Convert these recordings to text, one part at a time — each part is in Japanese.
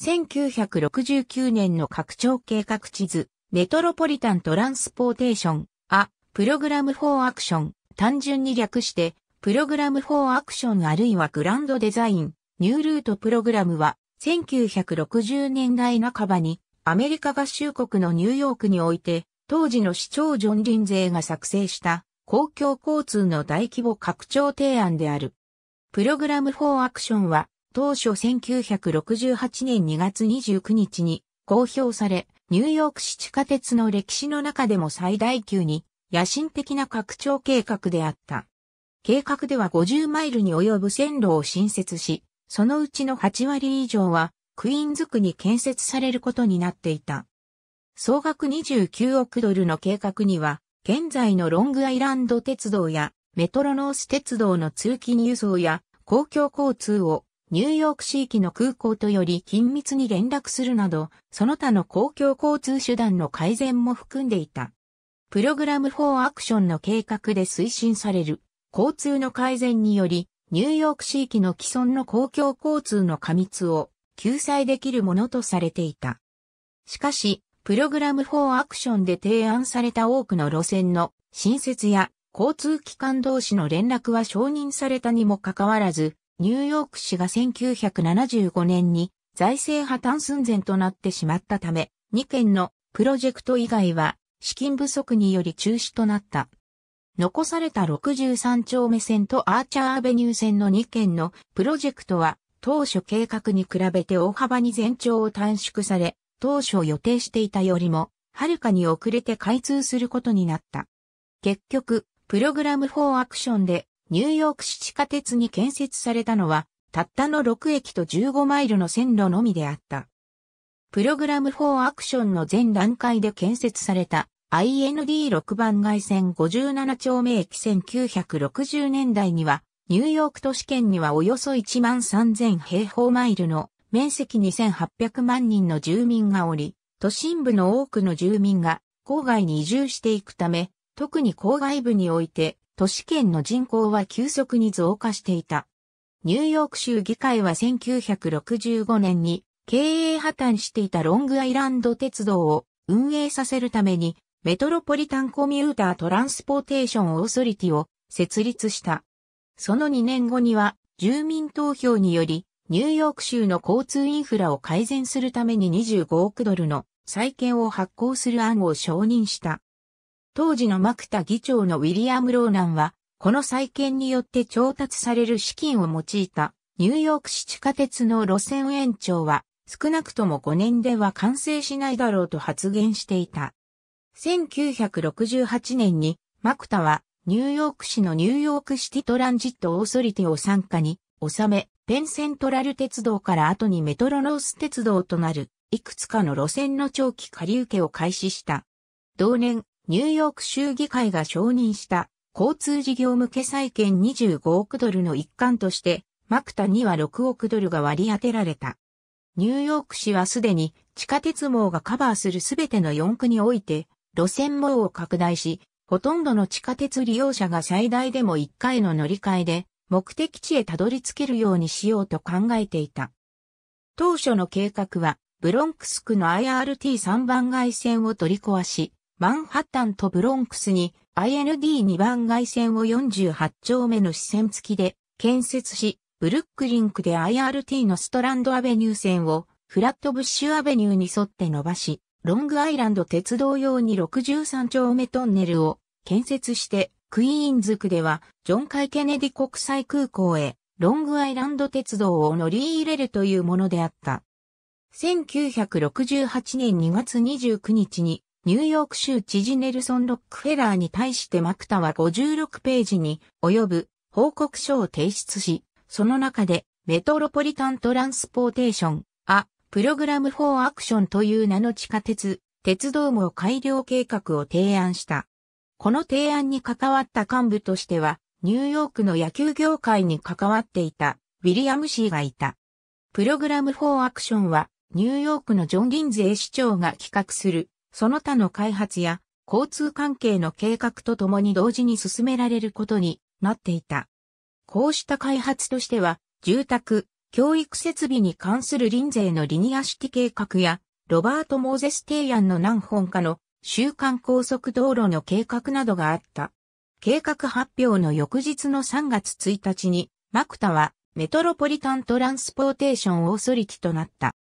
1969年の拡張計画地図、メトロポリタントランスポーテーション、あ、プログラムフォーアクション、単純に略して、プログラムフォーアクションあるいはグランドデザイン、ニュールートプログラムは、1960年代半ばに、アメリカ合衆国のニューヨークにおいて、当時の市長ジョン・リンゼーが作成した公共交通の大規模拡張提案である。プログラムフォーアクションは当初1968年2月29日に公表され、ニューヨーク市地下鉄の歴史の中でも最大級に野心的な拡張計画であった。計画では50マイルに及ぶ線路を新設し、そのうちの8割以上はクイーンズ区に建設されることになっていた。総額29億ドルの計画には、現在のロングアイランド鉄道やメトロノース鉄道の通勤輸送や公共交通をニューヨーク市域の空港とより緊密に連絡するなど、その他の公共交通手段の改善も含んでいた。プログラム4アクションの計画で推進される交通の改善により、ニューヨーク市域の既存の公共交通の過密を救済できるものとされていた。しかし、プログラム4アクションで提案された多くの路線の新設や交通機関同士の連絡は承認されたにもかかわらず、ニューヨーク市が1975年に財政破綻寸前となってしまったため、2件のプロジェクト以外は資金不足により中止となった。残された63丁目線とアーチャーアベニュー線の2件のプロジェクトは当初計画に比べて大幅に全長を短縮され、当初予定していたよりも、はるかに遅れて開通することになった。結局、プログラム4アクションでニューヨーク市地下鉄に建設されたのは、たったの6駅と15マイルの線路のみであった。プログラム4アクションの全段階で建設された IND6 番街線57丁目駅1960年代には、ニューヨーク都市圏にはおよそ1万3000平方マイルの面積2800万人の住民がおり、都心部の多くの住民が郊外に移住していくため、特に郊外部において都市圏の人口は急速に増加していた。ニューヨーク州議会は1965年に経営破綻していたロングアイランド鉄道を運営させるためにメトロポリタンコミュータートランスポーテーションオーソリティを設立した。その2年後には住民投票によりニューヨーク州の交通インフラを改善するために25億ドルの債券を発行する案を承認した。当時のマクタ議長のウィリアム・ローナンは、この再建によって調達される資金を用いたニューヨーク市地下鉄の路線延長は少なくとも5年では完成しないだろうと発言していた。1968年にマクタはニューヨーク市のニューヨークシティトランジットオーソリティを参加に収め、ペンセントラル鉄道から後にメトロノース鉄道となるいくつかの路線の長期借り受けを開始した。同年、ニューヨーク州議会が承認した交通事業向け債券25億ドルの一環として、マクタには6億ドルが割り当てられた。ニューヨーク市はすでに地下鉄網がカバーするすべての4区において、路線網を拡大し、ほとんどの地下鉄利用者が最大でも1回の乗り換えで、目的地へたどり着けるようにしようと考えていた。当初の計画は、ブロンクス区の IRT3 番街線を取り壊し、マンハッタンとブロンクスに IND2 番外線を48丁目の支線付きで建設し、ブルックリンクで IRT のストランドアベニュー線をフラットブッシュアベニューに沿って伸ばし、ロングアイランド鉄道用に63丁目トンネルを建設して、クイーンズ区ではジョン・カイ・ケネディ国際空港へロングアイランド鉄道を乗り入れるというものであった。1968年2月29日にニューヨーク州知事ネルソン・ロックフェラーに対してマクタは56ページに及ぶ報告書を提出し、その中でメトロポリタントランスポーテーション、ア、プログラムフォーアクションという名の地下鉄、鉄道網改良計画を提案した。この提案に関わった幹部としては、ニューヨークの野球業界に関わっていた、ウィリアム・シーがいた。プログラムフォーアクションは、ニューヨークのジョン・リンゼー市長が企画するその他の開発や交通関係の計画とともに同時に進められることになっていた。こうした開発としては、住宅、教育設備に関する臨税のリニアシティ計画や、ロバート・モーゼス提案の何本かの週間高速道路の計画などがあった。計画発表の翌日の3月1日に、マクタはメトロポリタントランスポーテーションオーソリティとなった。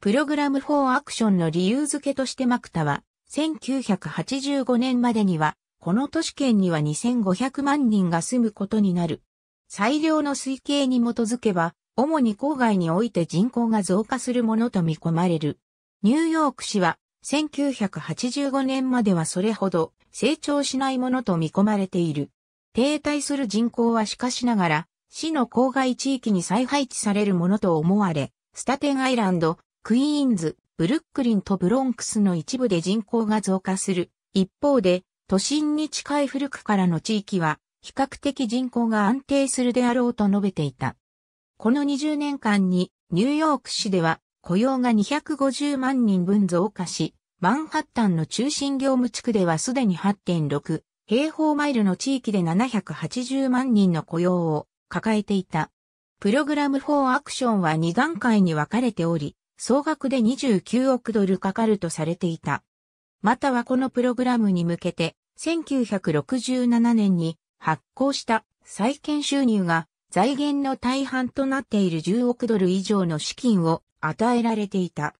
プログラム4アクションの理由付けとしてマクタは、1985年までには、この都市圏には2500万人が住むことになる。最良の推計に基づけば、主に郊外において人口が増加するものと見込まれる。ニューヨーク市は、1985年まではそれほど成長しないものと見込まれている。停滞する人口はしかしながら、市の郊外地域に再配置されるものと思われ、スタテンアイランド、クイーンズ、ブルックリンとブロンクスの一部で人口が増加する。一方で、都心に近い古くからの地域は、比較的人口が安定するであろうと述べていた。この20年間に、ニューヨーク市では、雇用が250万人分増加し、マンハッタンの中心業務地区ではすでに8.6平方マイルの地域で780万人の雇用を抱えていた。プログラム4アクションは2段階に分かれており、総額で29億ドルかかるとされていた。またはこのプログラムに向けて、1967年に発行した債券収入が財源の大半となっている10億ドル以上の資金を与えられていた。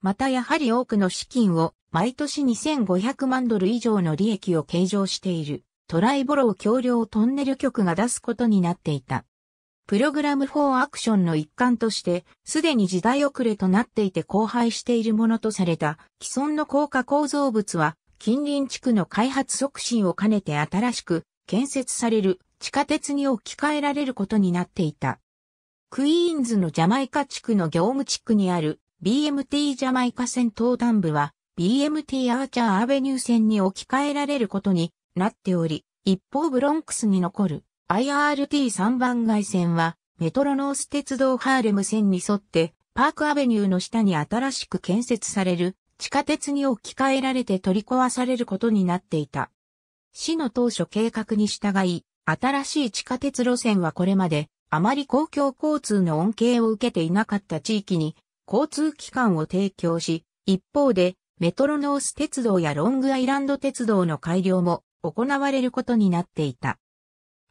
またやはり多くの資金を毎年2500万ドル以上の利益を計上しているトライボロー橋梁トンネル局が出すことになっていた。プログラム4アクションの一環として、すでに時代遅れとなっていて荒廃しているものとされた既存の高架構造物は、近隣地区の開発促進を兼ねて新しく建設される地下鉄に置き換えられることになっていた。クイーンズのジャマイカ地区の業務地区にある BMT ジャマイカ線東端部は BMT アーチャーアベニュー線に置き換えられることになっており、一方ブロンクスに残る IRT3 番街線は、メトロノース鉄道ハーレム線に沿って、パークアベニューの下に新しく建設される地下鉄に置き換えられて取り壊されることになっていた。市の当初計画に従い、新しい地下鉄路線はこれまで、あまり公共交通の恩恵を受けていなかった地域に、交通機関を提供し、一方で、メトロノース鉄道やロングアイランド鉄道の改良も行われることになっていた。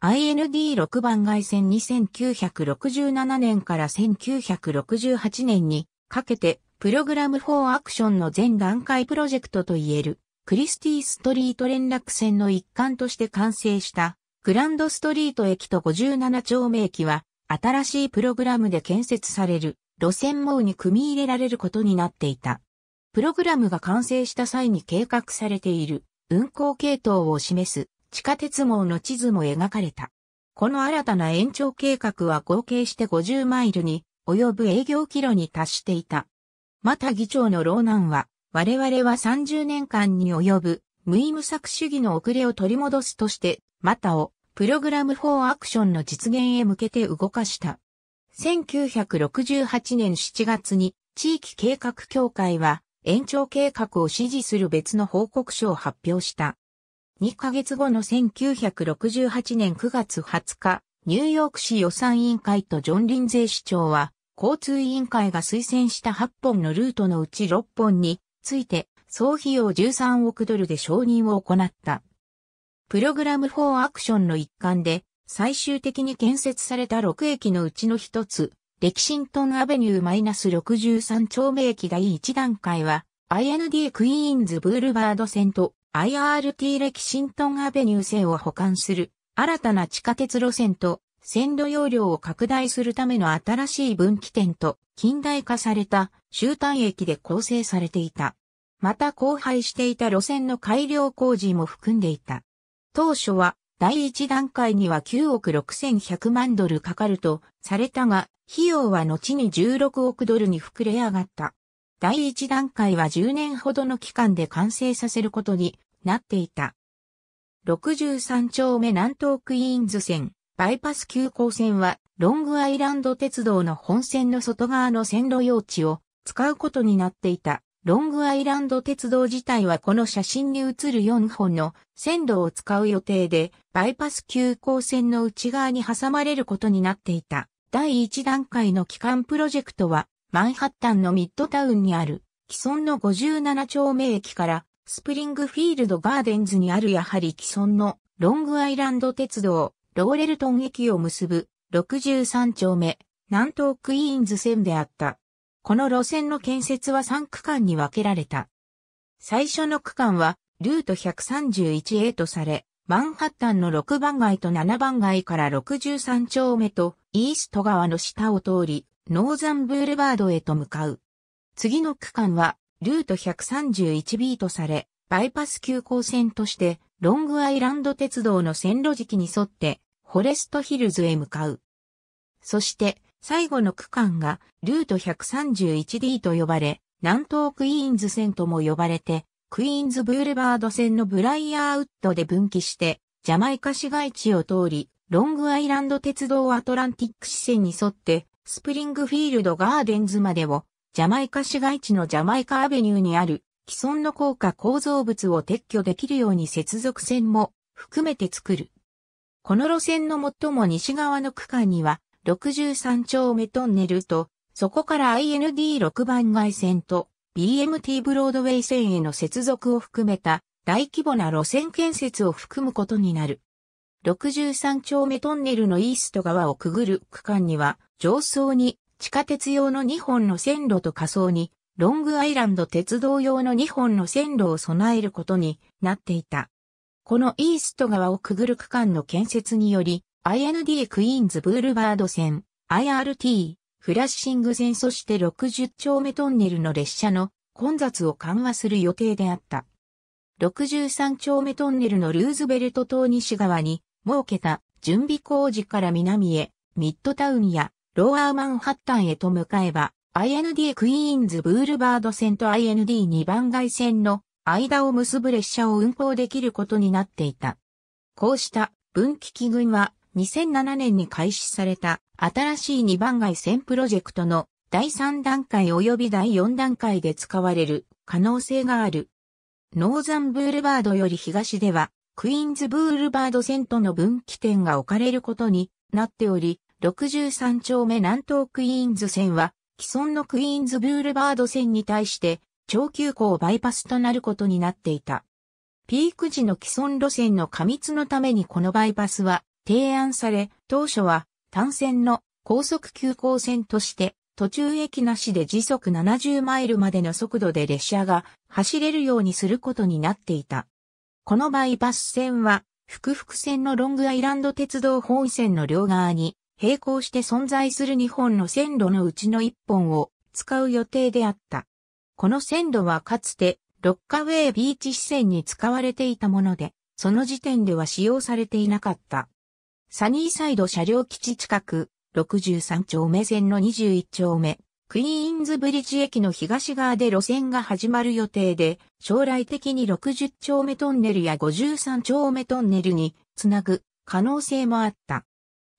IND6 番外線2 9 6 7年から1968年にかけてプログラム4アクションの全段階プロジェクトといえるクリスティストリート連絡線の一環として完成したグランドストリート駅と57丁目駅は新しいプログラムで建設される路線網に組み入れられることになっていた。プログラムが完成した際に計画されている運行系統を示す地下鉄網の地図も描かれた。この新たな延長計画は合計して50マイルに及ぶ営業キロに達していた。また議長の老難は、我々は30年間に及ぶ無意無策主義の遅れを取り戻すとして、またをプログラム4アクションの実現へ向けて動かした。1968年7月に地域計画協会は延長計画を支持する別の報告書を発表した。2ヶ月後の1968年9月20日、ニューヨーク市予算委員会とジョン・リンゼ市長は、交通委員会が推薦した8本のルートのうち6本について、総費用13億ドルで承認を行った。プログラム4アクションの一環で、最終的に建設された6駅のうちの一つ、レキシントンアベニューマイナス63丁目駅第1段階は、IND クイーンズブールバード線と IRT レキシントンアベニュー線を保管する新たな地下鉄路線と線路容量を拡大するための新しい分岐点と近代化された終端駅で構成されていた。また荒廃していた路線の改良工事も含んでいた。当初は第一段階には9億6100万ドルかかるとされたが、費用は後に16億ドルに膨れ上がった。第一段階は10年ほどの期間で完成させることになっていた。63丁目南東クイーンズ線、バイパス急行線は、ロングアイランド鉄道の本線の外側の線路用地を使うことになっていた。ロングアイランド鉄道自体はこの写真に写る4本の線路を使う予定で、バイパス急行線の内側に挟まれることになっていた。第1段階の基幹プロジェクトは、マンハッタンのミッドタウンにある、既存の57丁目駅から、スプリングフィールドガーデンズにあるやはり既存のロングアイランド鉄道、ローレルトン駅を結ぶ63丁目、南東クイーンズ線であった。この路線の建設は3区間に分けられた。最初の区間は、ルート 131A とされ、マンハッタンの6番街と7番街から63丁目と、イースト側の下を通り、ノーザンブールバードへと向かう。次の区間は、ルート 131B とされ、バイパス急行線として、ロングアイランド鉄道の線路期に沿って、フォレストヒルズへ向かう。そして、最後の区間が、ルート 131D と呼ばれ、南東クイーンズ線とも呼ばれて、クイーンズブールバード線のブライヤーウッドで分岐して、ジャマイカ市街地を通り、ロングアイランド鉄道アトランティック支線に沿って、スプリングフィールドガーデンズまでを、ジャマイカ市街地のジャマイカアベニューにある既存の高架構造物を撤去できるように接続線も含めて作る。この路線の最も西側の区間には63丁目トンネルと、そこから IND6 番街線と BMT ブロードウェイ線への接続を含めた大規模な路線建設を含むことになる。63丁目トンネルのイースト側をくぐる区間には上層に地下鉄用の2本の線路と下層にロングアイランド鉄道用の2本の線路を備えることになっていた。このイースト側をくぐる区間の建設により、IND クイーンズブールバード線、IRT、フラッシング線そして60丁目トンネルの列車の混雑を緩和する予定であった。63丁目トンネルのルーズベルト島西側に設けた準備工事から南へミッドタウンやローアーマンハッタンへと向かえば、IND クイーンズブールバード線と IND2 番街線の間を結ぶ列車を運行できることになっていた。こうした分岐機群は2007年に開始された新しい2番街線プロジェクトの第3段階及び第4段階で使われる可能性がある。ノーザンブールバードより東ではクイーンズブールバード線との分岐点が置かれることになっており、63丁目南東クイーンズ線は、既存のクイーンズブールバード線に対して、長急行バイパスとなることになっていた。ピーク時の既存路線の過密のためにこのバイパスは提案され、当初は単線の高速急行線として途中駅なしで時速70マイルまでの速度で列車が走れるようにすることになっていた。このバイパス線は、複々線のロングアイランド鉄道本線の両側に並行して存在する2本の線路のうちの1本を使う予定であった。この線路はかつてロッカウェイビーチ支線に使われていたもので、その時点では使用されていなかった。サニーサイド車両基地近く、63丁目線の21丁目、クイーンズブリッジ駅の東側で路線が始まる予定で、将来的に60丁目トンネルや53丁目トンネルにつなぐ可能性もあった。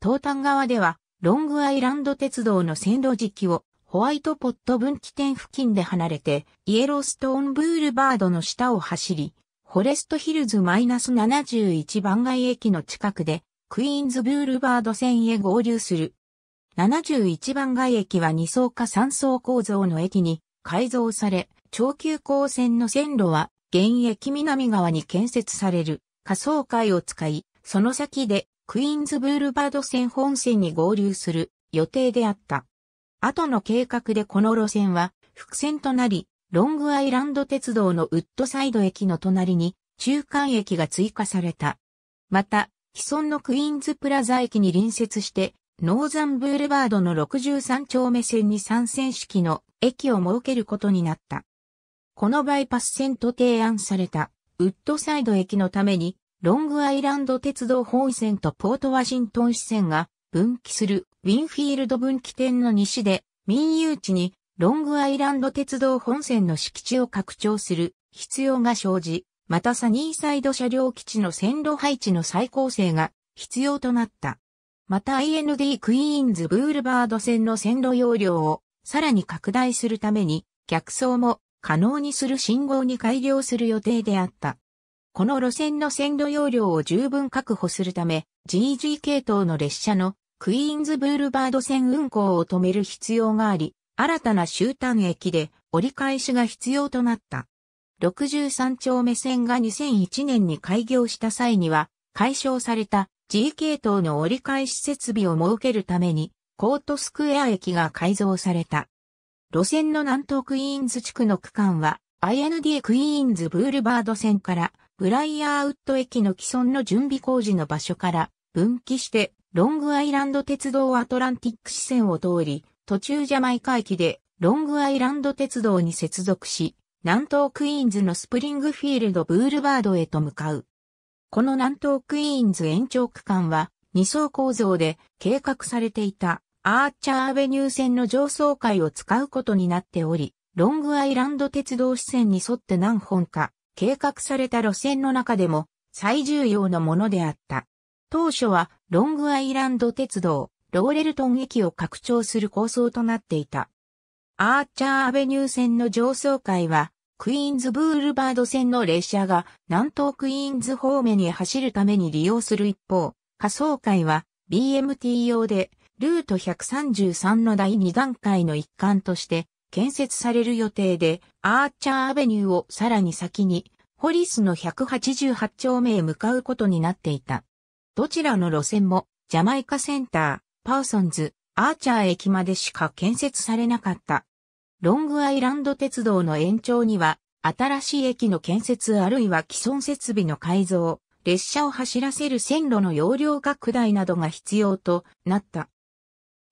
東端側では、ロングアイランド鉄道の線路時期をホワイトポット分岐点付近で離れて、イエローストーンブールバードの下を走り、フォレストヒルズマイナス -71 番街駅の近くで、クイーンズブールバード線へ合流する。71番街駅は2層か3層構造の駅に改造され、長急行線の線路は現駅南側に建設される仮想階を使い、その先でクイーンズブールバード線本線に合流する予定であった。後の計画でこの路線は伏線となり、ロングアイランド鉄道のウッドサイド駅の隣に中間駅が追加された。また、既存のクイーンズプラザ駅に隣接して、ノーザンブールバードの63丁目線に参戦式の駅を設けることになった。このバイパス線と提案されたウッドサイド駅のためにロングアイランド鉄道本線とポートワシントン支線が分岐するウィンフィールド分岐点の西で民有地にロングアイランド鉄道本線の敷地を拡張する必要が生じ、またサニーサイド車両基地の線路配置の再構成が必要となった。また IND クイーンズブールバード線の線路容量をさらに拡大するために逆走も可能にする信号に改良する予定であった。この路線の線路容量を十分確保するため、GG 系統の列車のクイーンズブールバード線運行を止める必要があり、新たな終端駅で折り返しが必要となった。63丁目線が2001年に開業した際には、解消された G 系統の折り返し設備を設けるために、コートスクエア駅が改造された。路線の南東クイーンズ地区の区間は、IND クイーンズブールバード線からブライヤーウッド駅の既存の準備工事の場所から分岐してロングアイランド鉄道アトランティック支線を通り、途中ジャマイカ駅でロングアイランド鉄道に接続し、南東クイーンズのスプリングフィールドブールバードへと向かう。この南東クイーンズ延長区間は2層構造で計画されていたアーチャーベニュー線の上層階を使うことになっており、ロングアイランド鉄道支線に沿って何本か計画された路線の中でも最重要なものであった。当初はロングアイランド鉄道、ローレルトン駅を拡張する構想となっていた。アーチャーアベニュー線の上層階は、クイーンズブールバード線の列車が南東クイーンズ方面に走るために利用する一方、下層階は BMT 用でルート133の第2段階の一環として建設される予定で、アーチャーアベニューをさらに先に、ホリスの188丁目へ向かうことになっていた。どちらの路線も、ジャマイカセンター、パーソンズ、アーチャー駅までしか建設されなかった。ロングアイランド鉄道の延長には、新しい駅の建設あるいは既存設備の改造、列車を走らせる線路の容量拡大などが必要となった。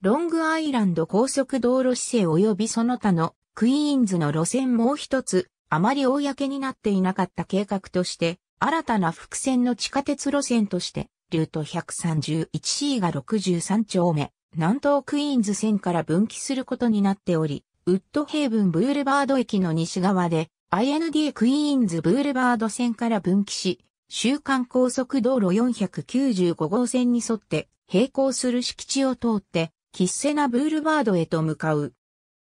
ロングアイランド高速道路姿勢及びその他のクイーンズの路線もう一つ、あまり公になっていなかった計画として、新たな伏線の地下鉄路線として、ルート 131C が63丁目、南東クイーンズ線から分岐することになっており、ウッドヘイブンブールバード駅の西側で、IND クイーンズブールバード線から分岐し、週間高速道路495号線に沿って、並行する敷地を通って、キッセナブールバードへと向かう。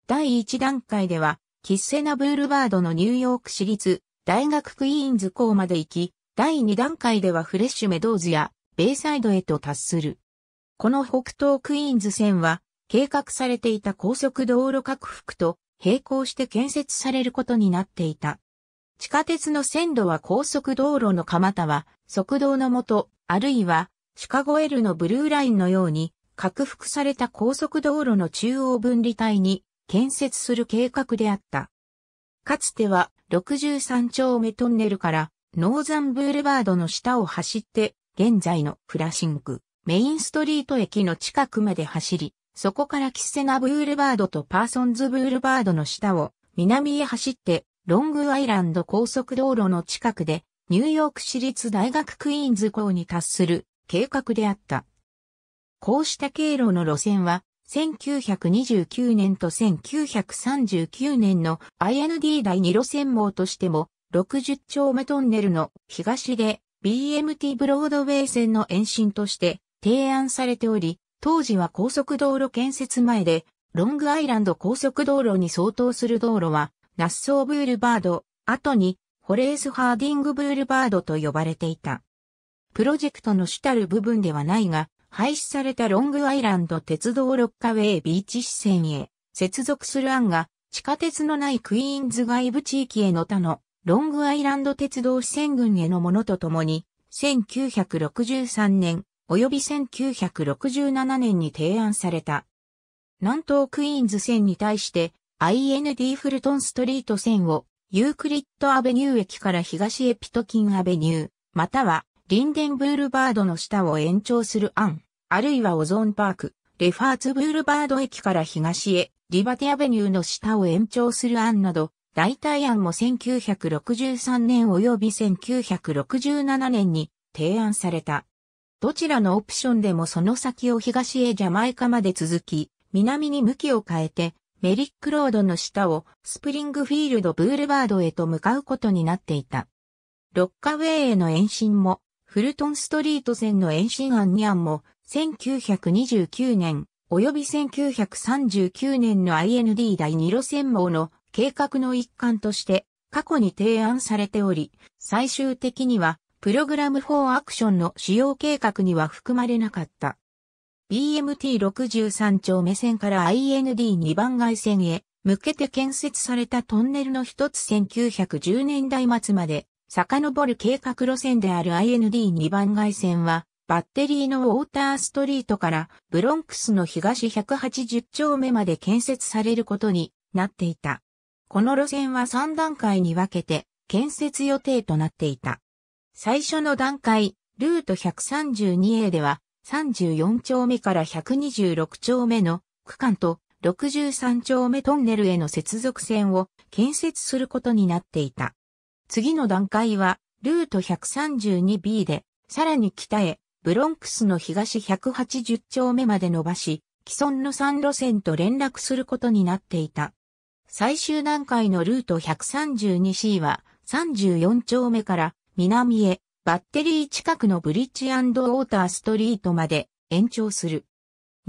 第1段階では、キッセナブールバードのニューヨーク市立大学クイーンズ校まで行き、第2段階ではフレッシュメドーズやベイサイドへと達する。この北東クイーンズ線は、計画されていた高速道路拡幅と並行して建設されることになっていた。地下鉄の線路は高速道路の蒲田は、側道のもと、あるいは、シカゴエルのブルーラインのように、拡幅された高速道路の中央分離帯に建設する計画であった。かつては63丁目トンネルからノーザンブールバードの下を走って、現在のフラシンク、メインストリート駅の近くまで走り、そこからキッセナブールバードとパーソンズブールバードの下を南へ走って、ロングアイランド高速道路の近くで、ニューヨーク市立大学クイーンズ校に達する計画であった。こうした経路の路線は、1929年と1939年の IND 第2路線網としても、60丁目トンネルの東で BMT ブロードウェイ線の延伸として提案されており、当時は高速道路建設前で、ロングアイランド高速道路に相当する道路は、ナッソーブールバード、後にホレース・ハーディング・ブールバードと呼ばれていた。プロジェクトの主たる部分ではないが、廃止されたロングアイランド鉄道ロッカウェイビーチ支線へ接続する案が地下鉄のないクイーンズ外部地域への他のロングアイランド鉄道支線群へのものとともに1963年及び1967年に提案された。南東クイーンズ線に対して IND フルトンストリート線をユークリッドアベニュー駅から東エピトキンアベニュー、またはリンデンブールバードの下を延長する案。あるいはオゾンパーク、レファーツブールバード駅から東へ、リバティアベニューの下を延長する案など、代替案も1963年及び1967年に提案された。どちらのオプションでもその先を東へジャマイカまで続き、南に向きを変えて、メリックロードの下をスプリングフィールドブールバードへと向かうことになっていた。ロッカウェイへの延伸も、フルトンストリート線の延伸案2案も1929年、及び1939年の IND 第2路線網の計画の一環として過去に提案されており、最終的にはプログラム4アクションの使用計画には含まれなかった。BMT63 丁目線から IND2 番外線へ向けて建設されたトンネルの一つ1910年代末まで遡る計画路線である IND2 番外線はバッテリーのウォーターストリートからブロンクスの東180丁目まで建設されることになっていた。この路線は3段階に分けて建設予定となっていた。最初の段階、ルート 132A では34丁目から126丁目の区間と63丁目トンネルへの接続線を建設することになっていた。次の段階はルート 132B でさらに北へブロンクスの東180丁目まで伸ばし、既存の3路線と連絡することになっていた。最終段階のルート 132C は34丁目から南へバッテリー近くのブリッジウォーターストリートまで延長する。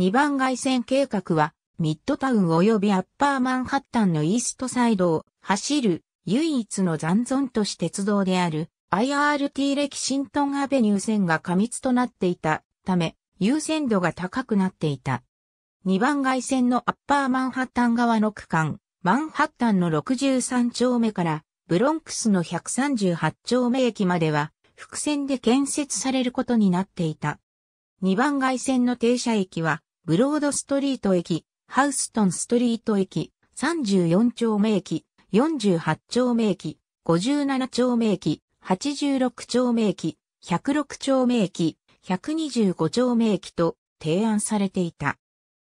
2番外線計画はミッドタウン及びアッパーマンハッタンのイーストサイドを走る唯一の残存都市鉄道である IRT レキシントンアベニュー線が過密となっていたため、優先度が高くなっていた。2番街線のアッパーマンハッタン側の区間、マンハッタンの63丁目からブロンクスの138丁目駅までは、伏線で建設されることになっていた。2番街線の停車駅は、ブロードストリート駅、ハウストンストリート駅、34丁目駅、48丁目駅、57丁目駅、86丁目駅、106丁目駅、125丁目駅と提案されていた。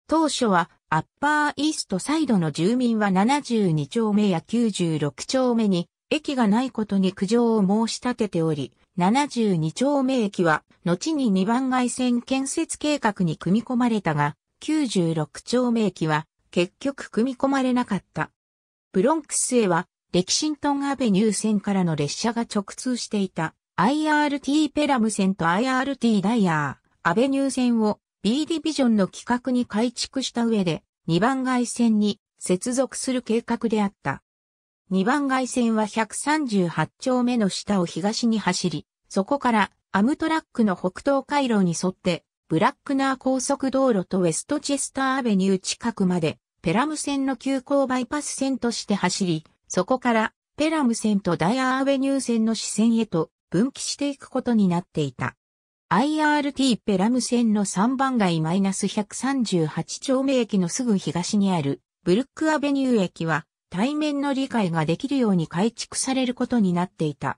当初はアッパーイーストサイドの住民は72丁目や96丁目に駅がないことに苦情を申し立てており、72丁目駅は後に2番街線建設計画に組み込まれたが、96丁目駅は結局組み込まれなかった。ブロンクスへはレキシントンアベニュー線からの列車が直通していた IRT ペラム線と IRT ダイヤー、アベニュー線を B ディビジョンの企画に改築した上で2番街線に接続する計画であった。2番街線は138丁目の下を東に走り、そこからアムトラックの北東回路に沿ってブラックナー高速道路とウェストチェスターアベニュー近くまでペラム線の急行バイパス線として走り、そこから、ペラム線とダイアーアベニュー線の支線へと分岐していくことになっていた。IRT ペラム線の3番街 -138 丁目駅のすぐ東にあるブルックアベニュー駅は対面の理解ができるように改築されることになっていた。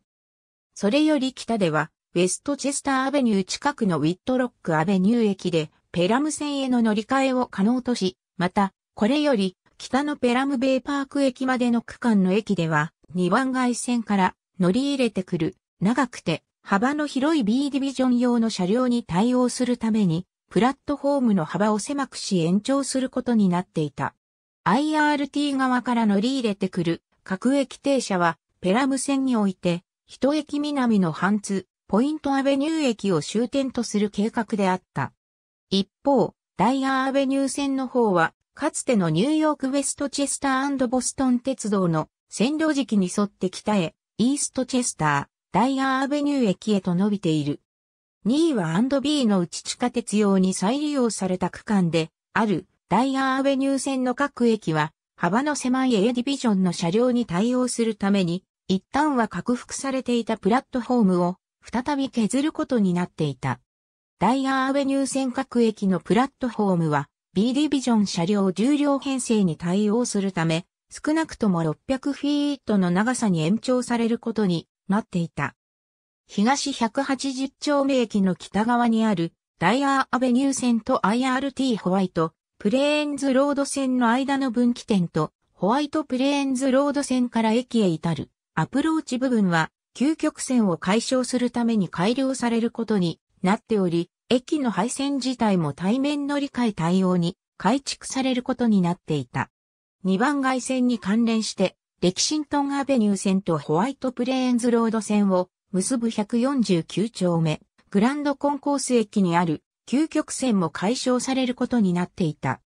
それより北ではウェストチェスターアベニュー近くのウィットロックアベニュー駅でペラム線への乗り換えを可能とし、またこれより北のペラムベイパーク駅までの区間の駅では、2番街線から乗り入れてくる、長くて幅の広い B ディビジョン用の車両に対応するために、プラットフォームの幅を狭くし延長することになっていた。IRT 側から乗り入れてくる各駅停車は、ペラム線において、一駅南のハンツ、ポイントアベニュー駅を終点とする計画であった。一方、ダイヤーアベニュー線の方は、かつてのニューヨークウェストチェスターボストン鉄道の線路敷に沿って北へ、イーストチェスター、ダイアーアベニュー駅へと伸びている。2位は &B の内地下鉄用に再利用された区間で、あるダイアーアベニュー線の各駅は、幅の狭い A ディビジョンの車両に対応するために、一旦は拡幅されていたプラットフォームを再び削ることになっていた。ダイアーアベニュー線各駅のプラットフォームは B ディビジョン車両重量編成に対応するため、少なくとも600フィートの長さに延長されることになっていた。東180丁目駅の北側にあるダイヤーアベニュー線と IRT ホワイトプレーンズロード線の間の分岐点とホワイトプレーンズロード線から駅へ至るアプローチ部分は究極線を解消するために改良されることになっており、駅の配線自体も対面乗り換え対応に改築されることになっていた。2番街線に関連して、レキシントンアベニュー線とホワイトプレーンズロード線を結ぶ149丁目、グランドコンコース駅にある究極線も解消されることになっていた。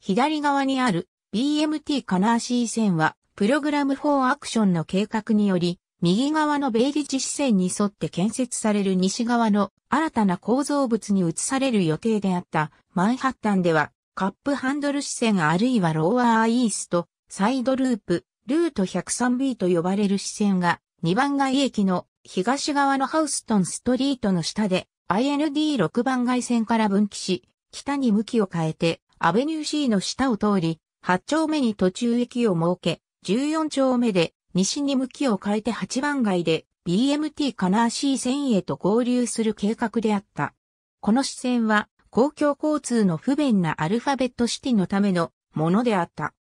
左側にある BMT カナーシー線はプログラム4アクションの計画により右側のベイリ地支線に沿って建設される西側の新たな構造物に移される予定であったマンハッタンではカップハンドル支線あるいはローアーイースト、サイドループ、ルート 103B と呼ばれる支線が2番街駅の東側のハウストンストリートの下で IND6 番街線から分岐し、北に向きを変えてアベニュー C の下を通り、8丁目に途中駅を設け、14丁目で西に向きを変えて8番街で BMT カナーシ線へと合流する計画であった。この支線は公共交通の不便なアルファベットシティのためのものであった。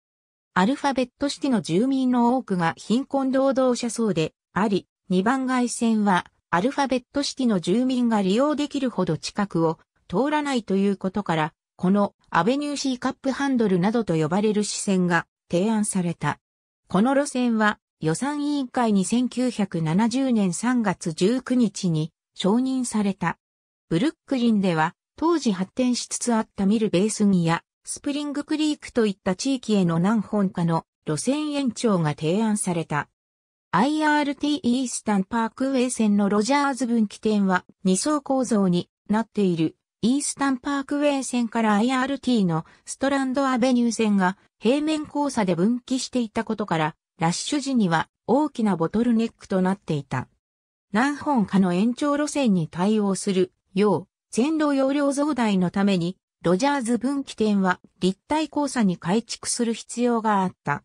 アルファベットシティの住民の多くが貧困労働者層であり、2番街線はアルファベットシティの住民が利用できるほど近くを通らないということから、このアベニューシーカップハンドルなどと呼ばれる支線が提案された。この路線は予算委員会に1970年3月19日に承認された。ブルックリンでは当時発展しつつあったミルベースギやスプリングクリークといった地域への何本かの路線延長が提案された。IRT イースタンパークウェイ線のロジャーズ分岐点は2層構造になっているイースタンパークウェイ線から IRT のストランドアベニュー線が平面交差で分岐していたことからラッシュ時には大きなボトルネックとなっていた。何本かの延長路線に対応するよう、線路容量増大のために、ロジャーズ分岐点は立体交差に改築する必要があった。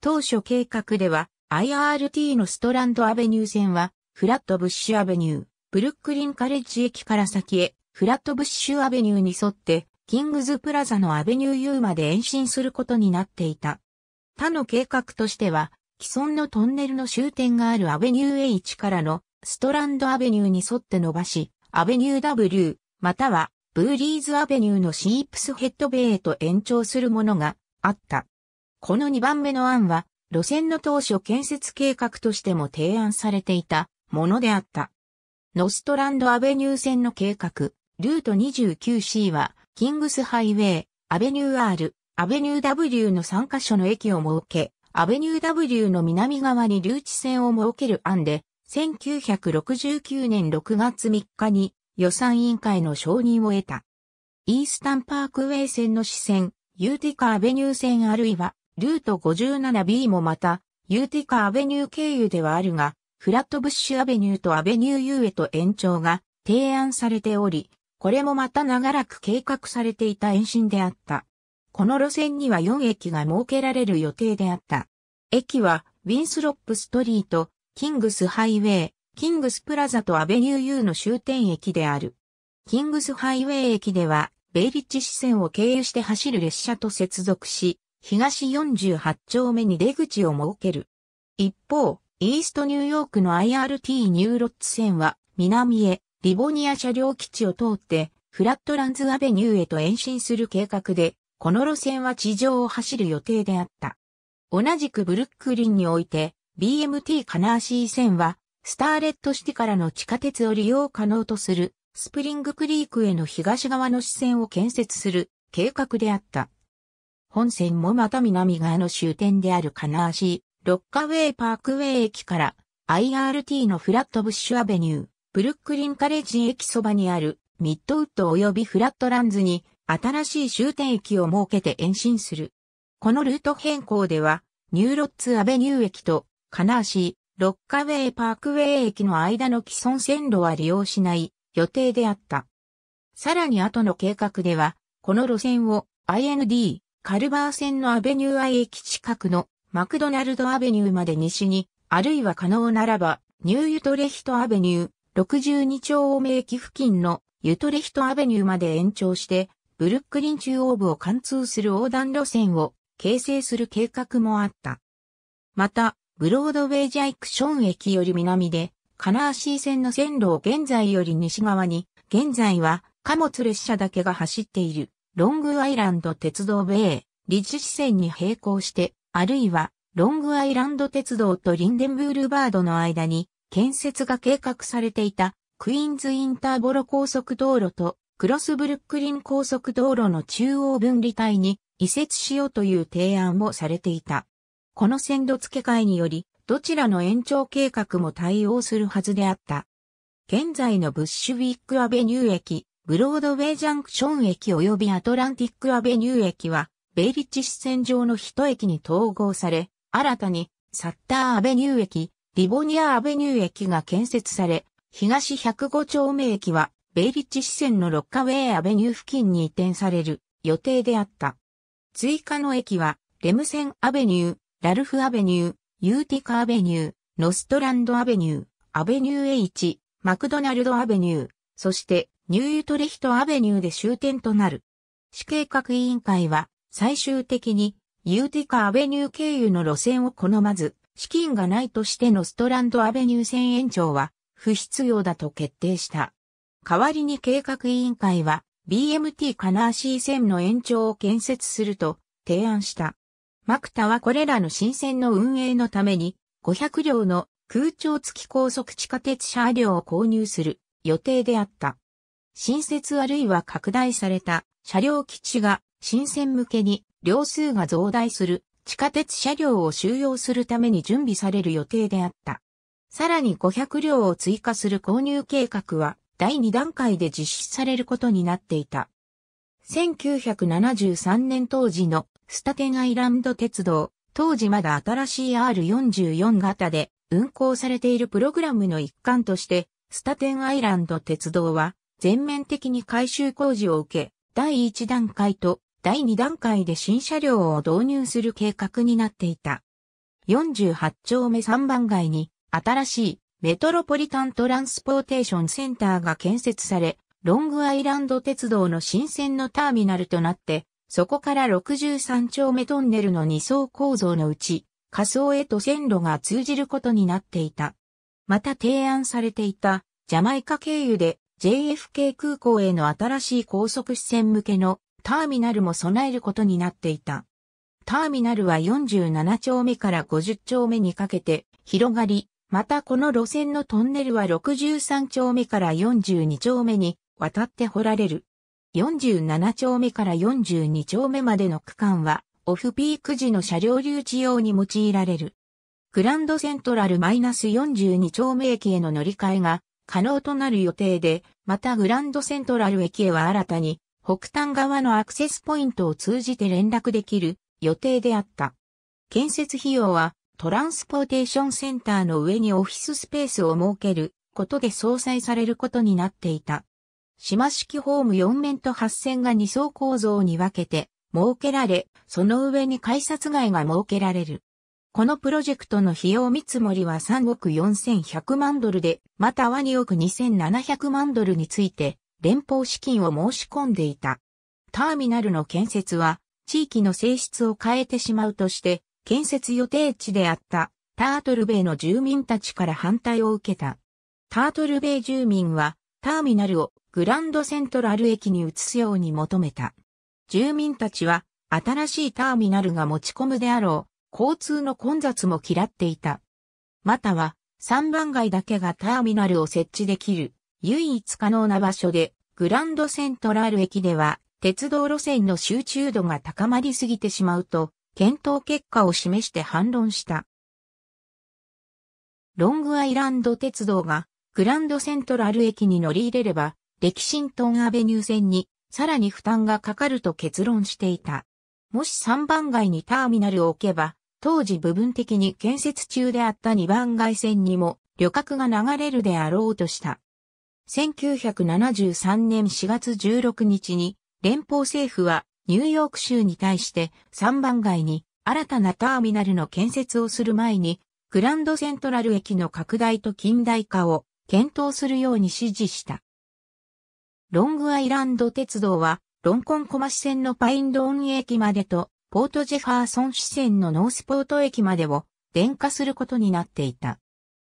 当初計画では、IRT のストランドアベニュー線は、フラットブッシュアベニュー、ブルックリンカレッジ駅から先へ、フラットブッシュアベニューに沿って、キングズプラザのアベニュー U まで延伸することになっていた。他の計画としては、既存のトンネルの終点があるアベニュー H からのストランドアベニューに沿って伸ばし、アベニュー W、またはブーリーズアベニューのシープスヘッドベイへと延長するものがあった。この2番目の案は、路線の当初建設計画としても提案されていたものであった。ノストランドアベニュー線の計画、ルート 29C は、キングスハイウェイ、アベニュー R、アベニュー W の3カ所の駅を設け、アベニュー W の南側に留置線を設ける案で、1969年6月3日に予算委員会の承認を得た。イースタンパークウェイ線の支線、ユーティカアベニュー線あるいは、ルート 57B もまた、ユーティカアベニュー経由ではあるが、フラットブッシュアベニューとアベニュー U へと延長が提案されており、これもまた長らく計画されていた延伸であった。この路線には4駅が設けられる予定であった。駅は、ウィンスロップストリート、キングスハイウェイ、キングスプラザとアベニュー U の終点駅である。キングスハイウェイ駅では、ベイリッジ支線を経由して走る列車と接続し、東48丁目に出口を設ける。一方、イーストニューヨークの IRT ニューロッツ線は、南へ、リボニア車両基地を通って、フラットランズアベニューへと延伸する計画で、この路線は地上を走る予定であった。同じくブルックリンにおいて、BMT カナーシー線は、スターレットシティからの地下鉄を利用可能とする、スプリングクリークへの東側の支線を建設する計画であった。本線もまた南側の終点であるカナーシー、ロッカウェイパークウェイ駅から、IRT のフラットブッシュアベニュー、ブルックリンカレッジ駅そばにあるミッドウッド及びフラットランズに新しい終点駅を設けて延伸する。このルート変更では、ニューロッツアベニュー駅とカナーシー、ロッカウェイパークウェイ駅の間の既存線路は利用しない予定であった。さらに後の計画では、この路線を IND、カルバー線のアベニュー I 駅近くのマクドナルドアベニューまで西に、あるいは可能ならば、ニューユトレヒトアベニュー、62丁目駅付近のユトレヒトアベニューまで延長して、ブルックリン中央部を貫通する横断路線を形成する計画もあった。また、ブロードウェイジャイクション駅より南で、カナーシー線の線路を現在より西側に、現在は貨物列車だけが走っている、ロングアイランド鉄道リッジ支線に並行して、あるいは、ロングアイランド鉄道とリンデンブールバードの間に、建設が計画されていた、クイーンズインターボロ高速道路とクロスブルックリン高速道路の中央分離帯に移設しようという提案もされていた。この線路付け替えにより、どちらの延長計画も対応するはずであった。現在のブッシュウィックアベニュー駅、ブロードウェイジャンクション駅及びアトランティックアベニュー駅は、ベイリッチ支線上の一駅に統合され、新たにサッターアベニュー駅、リボニアアベニュー駅が建設され、東105丁目駅はベイリッチ支線のロッカウェイアベニュー付近に移転される予定であった。追加の駅は、レムセンアベニュー、ラルフアベニュー、ユーティカアベニュー、ノストランドアベニュー、アベニュー H、マクドナルドアベニュー、そしてニューユトレヒトアベニューで終点となる。市計画委員会は最終的にユーティカアベニュー経由の路線を好まず、資金がないとしてノストランドアベニュー線延長は不必要だと決定した。代わりに計画委員会は BMT カナーシー線の延長を建設すると提案した。マクタはこれらの新線の運営のために500両の空調付き高速地下鉄車両を購入する予定であった。新設あるいは拡大された車両基地が新線向けに両数が増大する地下鉄車両を収容するために準備される予定であった。さらに500両を追加する購入計画は第2段階で実施されることになっていた。1973年当時のスタテンアイランド鉄道、当時まだ新しい R44 型で運行されているプログラムの一環として、スタテンアイランド鉄道は全面的に改修工事を受け、第1段階と第2段階で新車両を導入する計画になっていた。48丁目3番街に新しいメトロポリタントランスポーテーションセンターが建設され、ロングアイランド鉄道の新線のターミナルとなって、そこから63丁目トンネルの2層構造のうち、仮想へと線路が通じることになっていた。また提案されていた、ジャマイカ経由で JFK 空港への新しい高速支線向けのターミナルも備えることになっていた。ターミナルは47丁目から50丁目にかけて広がり、またこの路線のトンネルは63丁目から42丁目に渡って掘られる。47丁目から42丁目までの区間はオフピーク時の車両留置用に用いられる。グランドセントラルマイナス -42 丁目駅への乗り換えが可能となる予定で、またグランドセントラル駅へは新たに北端側のアクセスポイントを通じて連絡できる予定であった。建設費用はトランスポーテーションセンターの上にオフィススペースを設けることで相殺されることになっていた。島式ホーム4面と8線が2層構造に分けて設けられ、その上に改札街が設けられる。このプロジェクトの費用見積もりは3億4100万ドルで、または2億2700万ドルについて、連邦資金を申し込んでいた。ターミナルの建設は、地域の性質を変えてしまうとして、建設予定地であったタートルベイの住民たちから反対を受けた。タートルベイ住民はターミナルをグランドセントラル駅に移すように求めた。住民たちは新しいターミナルが持ち込むであろう交通の混雑も嫌っていた。または3番街だけがターミナルを設置できる唯一可能な場所でグランドセントラル駅では鉄道路線の集中度が高まりすぎてしまうと検討結果を示して反論した。ロングアイランド鉄道がグランドセントラル駅に乗り入れれば、レキシントンアベニュー線にさらに負担がかかると結論していた。もし3番街にターミナルを置けば、当時部分的に建設中であった2番街線にも旅客が流れるであろうとした。1973年4月16日に連邦政府はニューヨーク州に対して3番街に新たなターミナルの建設をする前に、グランドセントラル駅の拡大と近代化を検討するように指示した。ロングアイランド鉄道は、ロンコンコマ市線のパインドーン駅までと、ポートジェファーソン市線のノースポート駅までを電化することになっていた。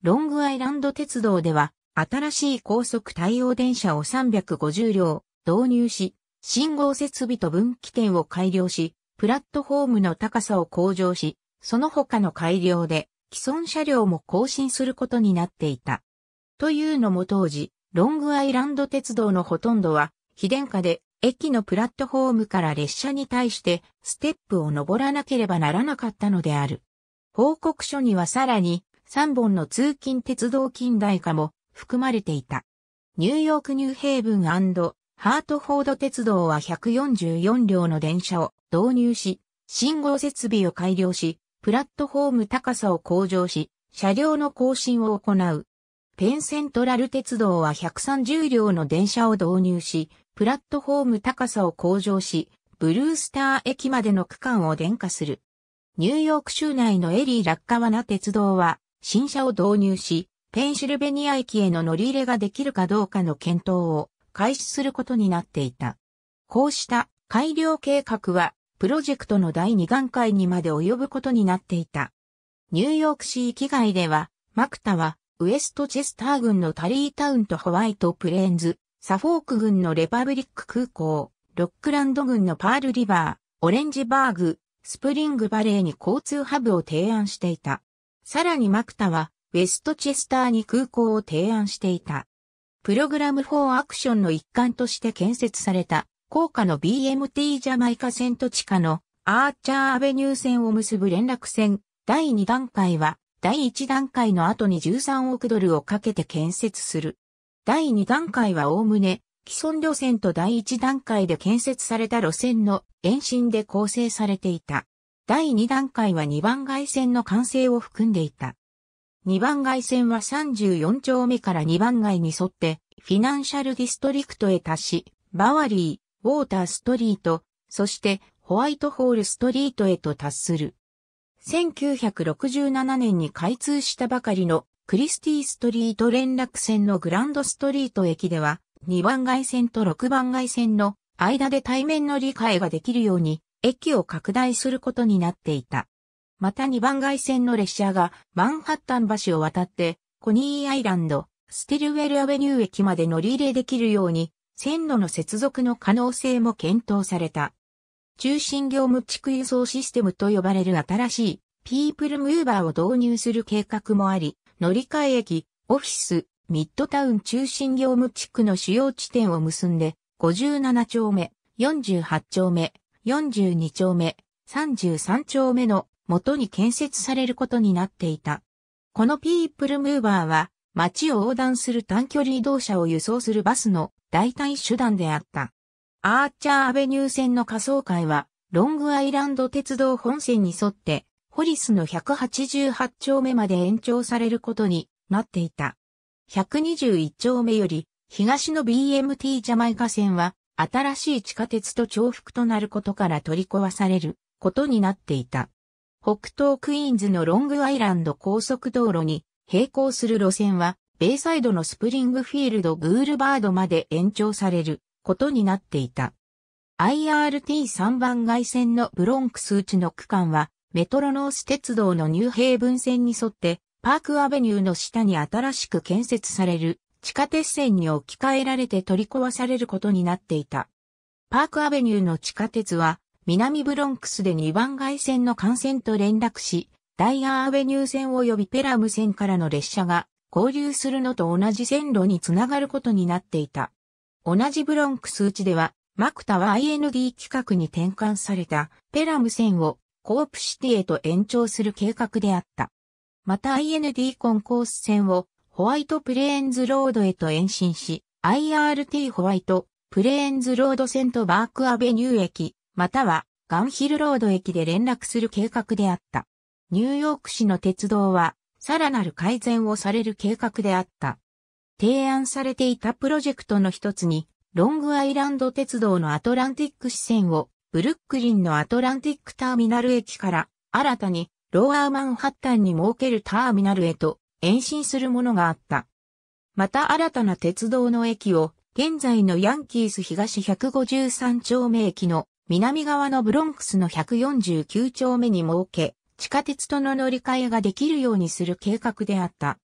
ロングアイランド鉄道では、新しい高速対応電車を350両導入し、信号設備と分岐点を改良し、プラットフォームの高さを向上し、その他の改良で既存車両も更新することになっていた。というのも当時、ロングアイランド鉄道のほとんどは、非電化で駅のプラットフォームから列車に対してステップを登らなければならなかったのである。報告書にはさらに3本の通勤鉄道近代化も含まれていた。ニューヨークニューヘイブンハートフォード鉄道は144両の電車を導入し、信号設備を改良し、プラットフォーム高さを向上し、車両の更新を行う。ペンセントラル鉄道は130両の電車を導入し、プラットフォーム高さを向上し、ブルースター駅までの区間を電化する。ニューヨーク州内のエリー・ラッカワナ鉄道は、新車を導入し、ペンシルベニア駅への乗り入れができるかどうかの検討を開始することになっていた。こうした改良計画は、プロジェクトの第2段階にまで及ぶことになっていた。ニューヨーク市域外では、マクタは、ウエストチェスター軍のタリータウンとホワイトプレーンズ、サフォーク軍のレパブリック空港、ロックランド軍のパールリバー、オレンジバーグ、スプリングバレーに交通ハブを提案していた。さらにマクタは、ウェストチェスターに空港を提案していた。プログラム4アクションの一環として建設された、高架の BMT ジャマイカ線と地下のアーチャーアベニュー線を結ぶ連絡線第2段階は第1段階の後に13億ドルをかけて建設する。第2段階はおおむね既存路線と第1段階で建設された路線の延伸で構成されていた。第2段階は2番外線の完成を含んでいた。2番街線は34丁目から2番街に沿って、フィナンシャルディストリクトへ達し、バワリー、ウォーターストリート、そしてホワイトホールストリートへと達する。1967年に開通したばかりのクリスティストリート連絡線のグランドストリート駅では、2番街線と6番街線の間で対面の理解ができるように、駅を拡大することになっていた。また2番外線の列車がマンハッタン橋を渡って、コニーアイランド、ステルウェルアベニュー駅まで乗り入れできるように、線路の接続の可能性も検討された。中心業務地区輸送システムと呼ばれる新しいピープルムーバーを導入する計画もあり、乗り換え駅、オフィス、ミッドタウン中心業務地区の主要地点を結んで、57丁目、48丁目、42丁目、33丁目の元に建設されることになっていた。このピープルムーバーは、街を横断する短距離移動車を輸送するバスの代替手段であった。アーチャーアベニュー線の仮想会は、ロングアイランド鉄道本線に沿って、ホリスの188丁目まで延長されることになっていた。121丁目より、東の BMT ジャマイカ線は、新しい地下鉄と重複となることから取り壊されることになっていた。北東クイーンズのロングアイランド高速道路に並行する路線は、ベイサイドのスプリングフィールドグールバードまで延長されることになっていた。IRT3 番外線のブロンクス内の区間は、メトロノース鉄道のニューヘイブン線に沿って、パークアベニューの下に新しく建設される地下鉄線に置き換えられて取り壊されることになっていた。パークアベニューの地下鉄は南ブロンクスで2番街線の幹線と連絡し、ダイアーアベニュー線及びペラム線からの列車が合流するのと同じ線路につながることになっていた。同じブロンクスちでは、マクタは IND 規格に転換されたペラム線をコープシティへと延長する計画であった。また IND コンコース線をホワイトプレーンズロードへと延伸し、IRT ホワイトプレーンズロード線とバークアベニュー駅、またはガンヒルロード駅で連絡する計画であった。ニューヨーク市の鉄道は、さらなる改善をされる計画であった。提案されていたプロジェクトの一つに、ロングアイランド鉄道のアトランティック支線を、ブルックリンのアトランティックターミナル駅から、新たにローアーマンハッタンに設けるターミナルへと延伸するものがあった。また新たな鉄道の駅を現在のヤンキース東153丁目駅の南側のブロンクスの149丁目に設け、地下鉄との乗り換えができるようにする計画であった。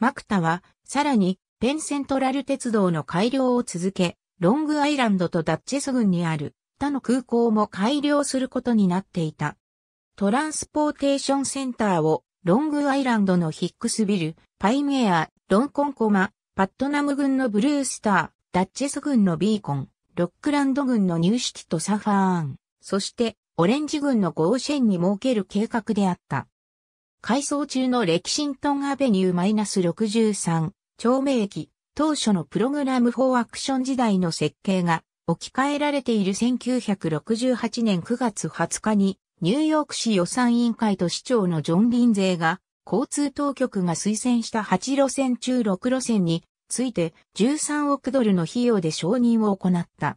マクタは、さらに、ペンセントラル鉄道の改良を続け、ロングアイランドとダッチェス郡にある他の空港も改良することになっていた。トランスポーテーションセンターをロングアイランドのヒックスビル、パイメア、ロンコンコマ、パットナム郡のブルースター、ダッチェス郡のビーコン、ロックランド軍の入手機とサファーン、そしてオレンジ軍のゴーシェンに設ける計画であった。改装中のレキシントンアベニュー -63、町明駅、当初のプログラム4アクション時代の設計が置き換えられている1968年9月20日にニューヨーク市予算委員会と市長のジョン・リンゼーが交通当局が推薦した8路線中6路線について13億ドルの費用で承認を行った。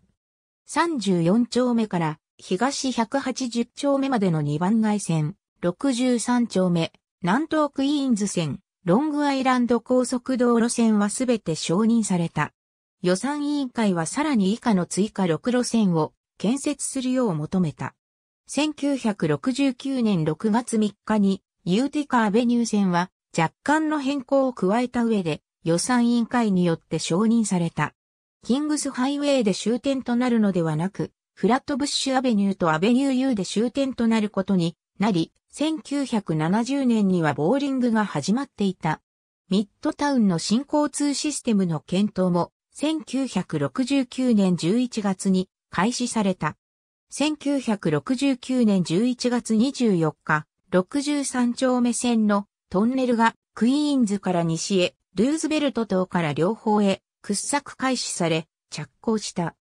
34丁目から東180丁目までの2番街線、63丁目、南東クイーンズ線、ロングアイランド高速道路線はすべて承認された。予算委員会はさらに以下の追加6路線を建設するよう求めた。1969年6月3日にユーティカアベニュー線は若干の変更を加えた上で予算委員会によって承認された。キングスハイウェイで終点となるのではなく、フラットブッシュアベニューとアベニュー U で終点となることになり、1970年にはボーリングが始まっていた。ミッドタウンの新交通システムの検討も1969年11月に開始された。1969年11月24日、63丁目線のトンネルがクイーンズから西へルーズベルト島から両方へ掘削開始され、着工した。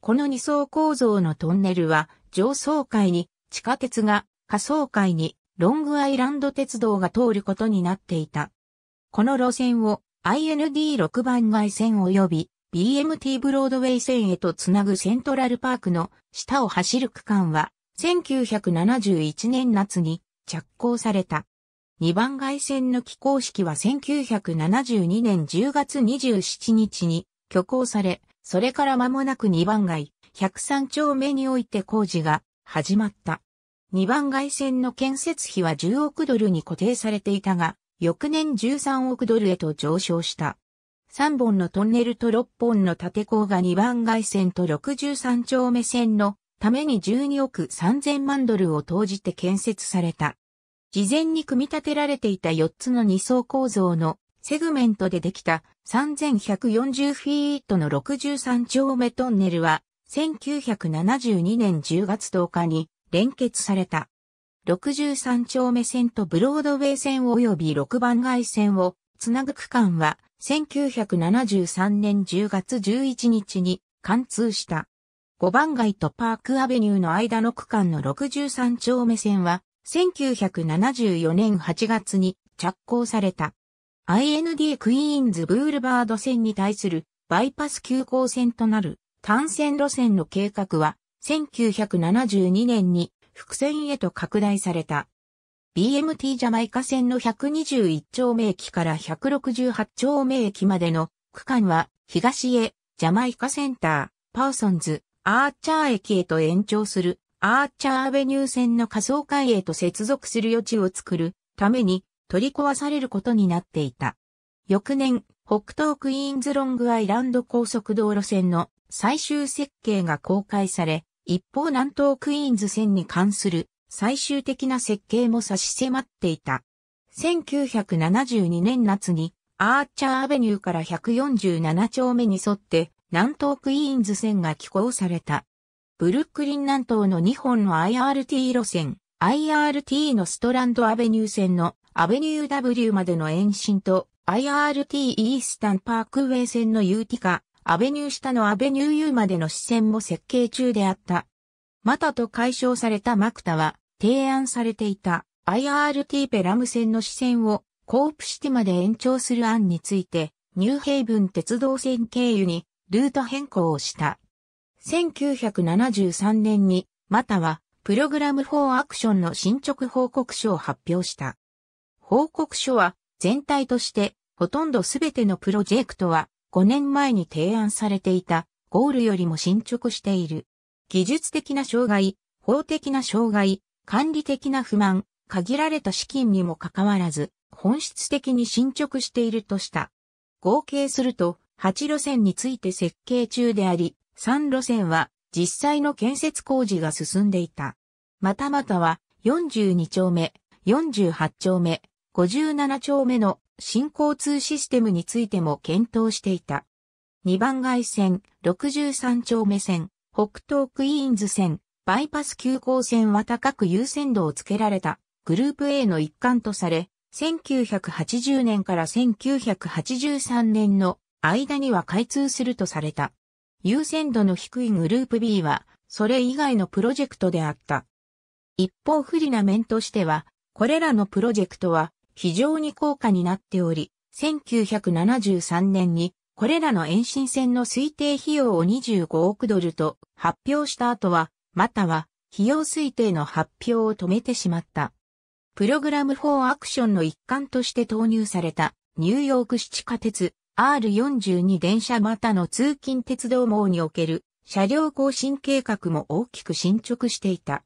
この二層構造のトンネルは、上層階に地下鉄が、下層階にロングアイランド鉄道が通ることになっていた。この路線を IND6 番街線及び BMT ブロードウェイ線へとつなぐセントラルパークの下を走る区間は1971年夏に着工された。2番外線の起工式は1972年10月27日に挙行され、それから間もなく2番街、103丁目において工事が始まった。2番街線の建設費は10億ドルに固定されていたが、翌年13億ドルへと上昇した。3本のトンネルと6本の縦鋼が2番街線と63丁目線のために12億3000万ドルを投じて建設された。事前に組み立てられていた4つの2層構造のセグメントでできた3140フィートの63丁目トンネルは1972年10月10日に連結された。63丁目線とブロードウェイ線及び6番街線をつなぐ区間は1973年10月11日に貫通した。5番街とパークアベニューの間の区間の63丁目線は1974年8月に着工された。IND クイーンズブールバード線に対するバイパス急行線となる単線路線の計画は1972年に伏線へと拡大された。BMT ジャマイカ線の121丁目駅から168丁目駅までの区間は東へジャマイカセンター、パーソンズ、アーチャー駅へと延長するアーチャーアベニュー線の仮想海へと接続する余地を作るために取り壊されることになっていた。翌年、北東クイーンズロングアイランド高速道路線の最終設計が公開され、一方南東クイーンズ線に関する最終的な設計も差し迫っていた。1972年夏にアーチャーアベニューから147丁目に沿って南東クイーンズ線が起工された。ブルックリン南東の2本の IRT 路線、IRT のストランドアベニュー線のアベニュー W までの延伸と IRT イースタンパークウェイ線のユーティカ、アベニュー下のアベニュー U までの支線も設計中であった。またと解消されたマクタは、提案されていた IRT ペラム線の支線をコープシティまで延長する案について、ニューヘイブン鉄道線経由にルート変更をした。1973年に、または、プログラム・フォー・アクションの進捗報告書を発表した。報告書は、全体として、ほとんどすべてのプロジェクトは、5年前に提案されていた、ゴールよりも進捗している。技術的な障害、法的な障害、管理的な不満、限られた資金にもかかわらず、本質的に進捗しているとした。合計すると、8路線について設計中であり、3路線は実際の建設工事が進んでいた。またまたは42丁目、48丁目、57丁目の新交通システムについても検討していた。2番街線、63丁目線、北東クイーンズ線、バイパス急行線は高く優先度をつけられたグループ A の一環とされ、1980年から1983年の間には開通するとされた。優先度の低いグループ B は、それ以外のプロジェクトであった。一方不利な面としては、これらのプロジェクトは非常に高価になっており、1973年にこれらの延伸線の推定費用を25億ドルと発表した後は、または費用推定の発表を止めてしまった。プログラム4アクションの一環として投入されたニューヨーク市地下鉄 R42 電車またの通勤鉄道網における車両更新計画も大きく進捗していた。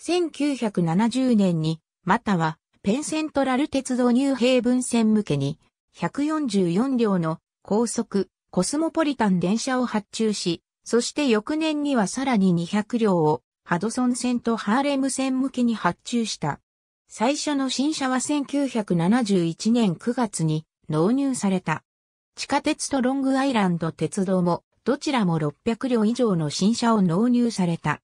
1970年に、またはペンセントラル鉄道ニューヘイブン線向けに、144両の高速、コスモポリタン電車を発注し、そして翌年にはさらに200両をハドソン線とハーレム線向けに発注した。最初の新車は1971年9月に納入された。地下鉄とロングアイランド鉄道も、どちらも600両以上の新車を納入された。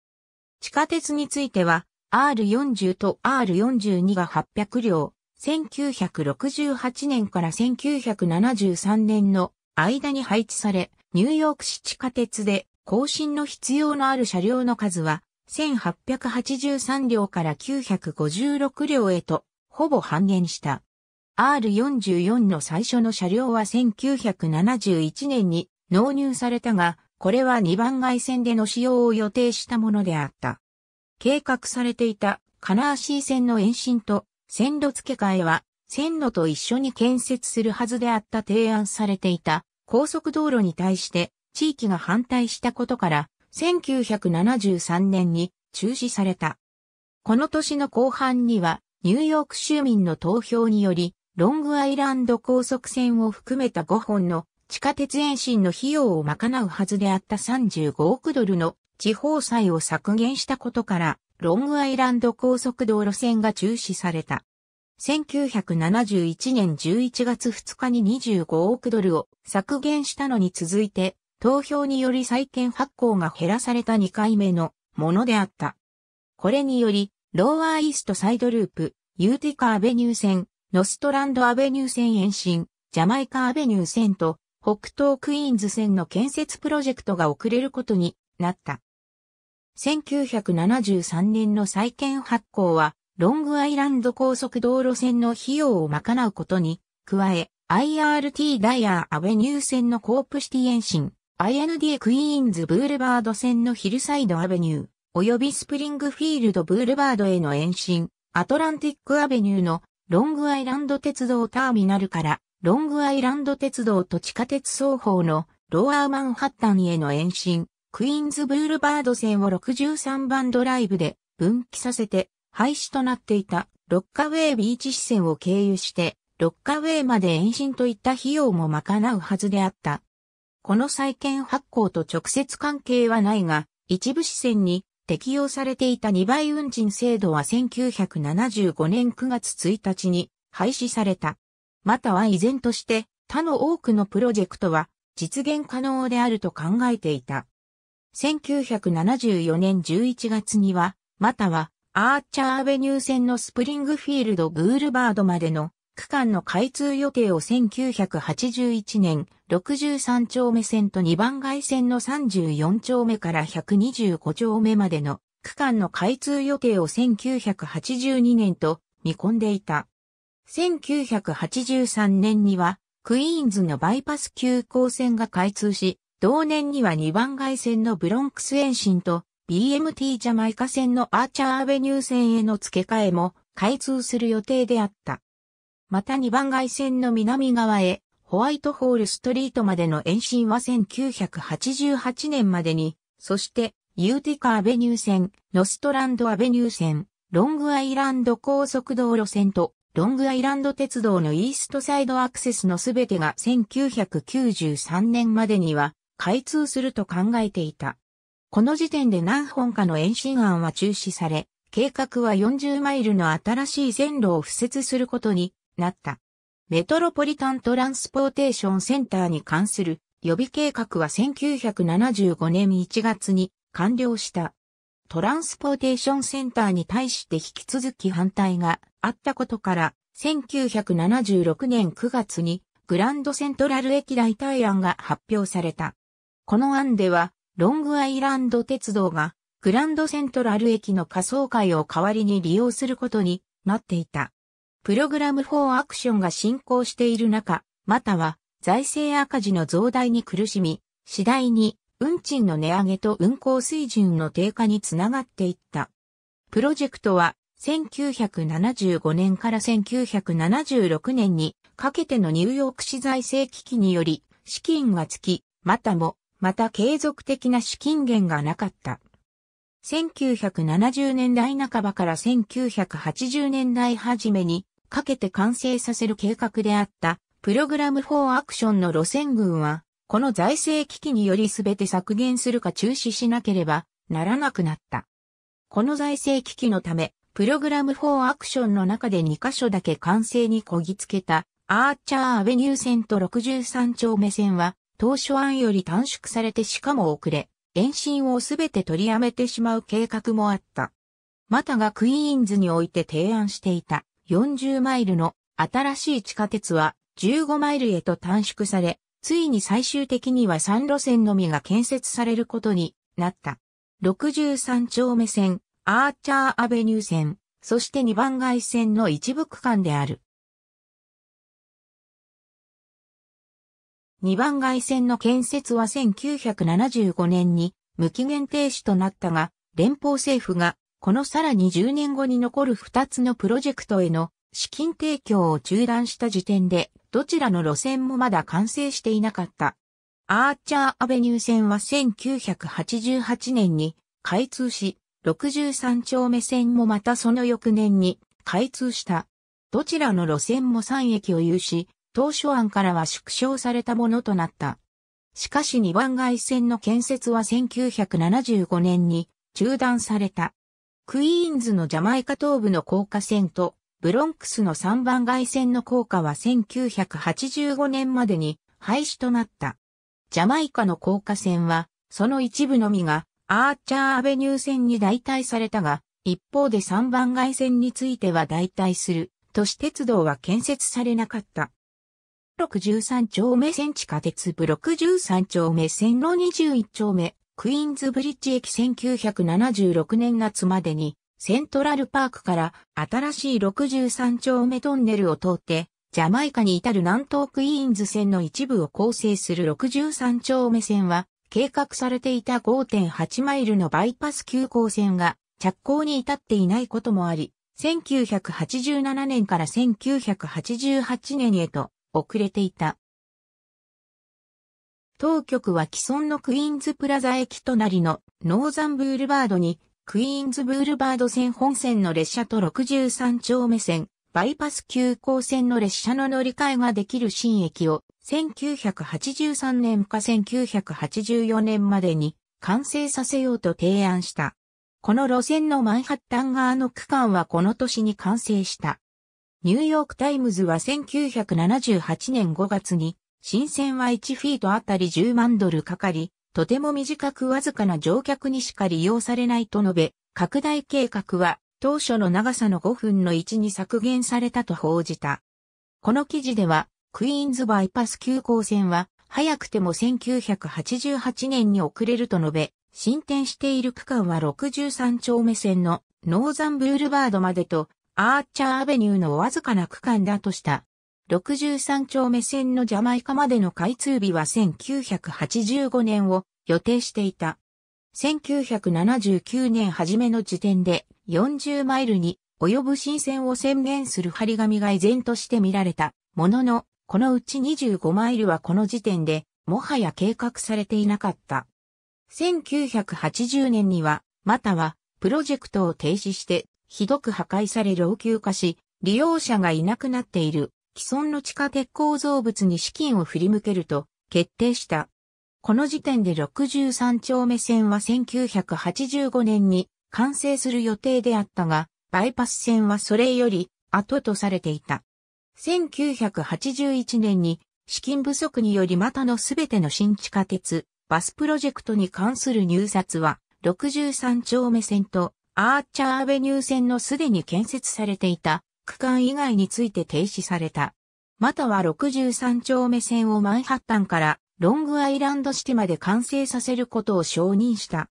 地下鉄については、R40 と R42 が800両、1968年から1973年の間に配置され、ニューヨーク市地下鉄で更新の必要のある車両の数は、1883両から956両へと、ほぼ半減した。R44 の最初の車両は1971年に納入されたが、これは2番外線での使用を予定したものであった。計画されていたカナーシー線の延伸と線路付け替えは線路と一緒に建設するはずであった提案されていた高速道路に対して地域が反対したことから1973年に中止された。この年の後半にはニューヨーク州民の投票によりロングアイランド高速線を含めた5本の地下鉄延伸の費用を賄うはずであった35億ドルの地方債を削減したことから、ロングアイランド高速道路線が中止された。1971年11月2日に25億ドルを削減したのに続いて、投票により債権発行が減らされた2回目のものであった。これにより、ローアーイーストサイドループ、ユーティカーベニュー線、ノストランドアベニュー線延伸、ジャマイカアベニュー線と北東クイーンズ線の建設プロジェクトが遅れることになった。1973年の再建発行は、ロングアイランド高速道路線の費用を賄うことに、加え、IRT ダイヤーアベニュー線のコープシティ延伸、IND クイーンズブールバード線のヒルサイドアベニュー、及びスプリングフィールドブールバードへの延伸、アトランティックアベニューのロングアイランド鉄道ターミナルからロングアイランド鉄道と地下鉄双方のローアーマンハッタンへの延伸、クイーンズブールバード線を63番ドライブで分岐させて廃止となっていたロッカウェイビーチ支線を経由してロッカウェイまで延伸といった費用も賄うはずであった。この再建発行と直接関係はないが、一部支線に適用されていた2倍運賃制度は1975年9月1日に廃止された。または依然として他の多くのプロジェクトは実現可能であると考えていた。1974年11月には、またはアーチャーアベニュー線のスプリングフィールドグールバードまでの区間の開通予定を1981年63丁目線と2番街線の34丁目から125丁目までの区間の開通予定を1982年と見込んでいた。1983年にはクイーンズのバイパス急行線が開通し、同年には2番街線のブロンクス延伸と BMT ジャマイカ線のアーチャーアベニュー線への付け替えも開通する予定であった。また2番街線の南側へ、ホワイトホールストリートまでの延伸は1988年までに、そして、ユーティカアベニュー線、ノストランドアベニュー線、ロングアイランド高速道路線と、ロングアイランド鉄道のイーストサイドアクセスのすべてが1993年までには開通すると考えていた。この時点で何本かの延伸案は中止され、計画は40マイルの新しい線路を敷設することになった。メトロポリタントランスポーテーションセンターに関する予備計画は1975年1月に完了した。トランスポーテーションセンターに対して引き続き反対があったことから、1976年9月にグランドセントラル駅代替案が発表された。この案では、ロングアイランド鉄道がグランドセントラル駅の仮想会を代わりに利用することになっていた。プログラム4アクションが進行している中、または財政赤字の増大に苦しみ、次第に運賃の値上げと運行水準の低下につながっていった。プロジェクトは1975年から1976年にかけてのニューヨーク市財政危機により資金がつき、またも、また継続的な資金源がなかった。1970年代半ばから1980年代初めにかけて完成させる計画であった、プログラム4アクションの路線群は、この財政危機により全て削減するか中止しなければならなくなった。この財政危機のため、プログラム4アクションの中で2箇所だけ完成にこぎつけた、アーチャーアベニュー線と63丁目線は、当初案より短縮されてしかも遅れ、延伸をすべて取りやめてしまう計画もあった。またがクイーンズにおいて提案していた。40マイルの新しい地下鉄は15マイルへと短縮され、ついに最終的には3路線のみが建設されることになった。63丁目線、アーチャーアベニュー線、そして2番街線の一部区間である。2番街線の建設は1975年に無期限停止となったが、連邦政府がこのさらに10年後に残る2つのプロジェクトへの資金提供を中断した時点で、どちらの路線もまだ完成していなかった。アーチャーアベニュー線は1988年に開通し、63丁目線もまたその翌年に開通した。どちらの路線も3駅を有し、当初案からは縮小されたものとなった。しかし2番街線の建設は1975年に中断された。クイーンズのジャマイカ東部の高架線と、ブロンクスの3番街線の高架は1985年までに廃止となった。ジャマイカの高架線は、その一部のみが、アーチャーアベニュー線に代替されたが、一方で3番街線については代替する、都市鉄道は建設されなかった。63丁目線地下鉄部6 3丁目線路21丁目クイーンズブリッジ駅1976年夏までに、セントラルパークから新しい63丁目トンネルを通って、ジャマイカに至る南東クイーンズ線の一部を構成する63丁目線は、計画されていた5.8マイルのバイパス急行線が着工に至っていないこともあり、1987年から1988年へと遅れていた。当局は既存のクイーンズプラザ駅隣のノーザンブールバードにクイーンズブールバード線本線の列車と63丁目線、バイパス急行線の列車の乗り換えができる新駅を1983年か1984年までに完成させようと提案した。この路線のマンハッタン側の区間はこの年に完成した。ニューヨークタイムズは1978年5月に新線は1フィートあたり10万ドルかかり、とても短くわずかな乗客にしか利用されないと述べ、拡大計画は当初の長さの5分の1に削減されたと報じた。この記事では、クイーンズバイパス急行線は早くても1988年に遅れると述べ、進展している区間は63丁目線のノーザンブールバードまでとアーチャーアベニューのわずかな区間だとした。63丁目線のジャマイカまでの開通日は1985年を予定していた。1979年初めの時点で40マイルに及ぶ新線を宣言する張り紙が依然として見られたものの、このうち25マイルはこの時点でもはや計画されていなかった。1980年には、またはプロジェクトを停止してひどく破壊され老朽化し、利用者がいなくなっている既存の地下鉄構造物に資金を振り向けると決定した。この時点で63丁目線は1985年に完成する予定であったが、バイパス線はそれより後とされていた。1981年に資金不足によりまたのすべての新地下鉄、バスプロジェクトに関する入札は、63丁目線とアーチャーアベニュー線のすでに建設されていた区間以外について停止された。または63丁目線をマンハッタンからロングアイランドシティまで完成させることを承認した。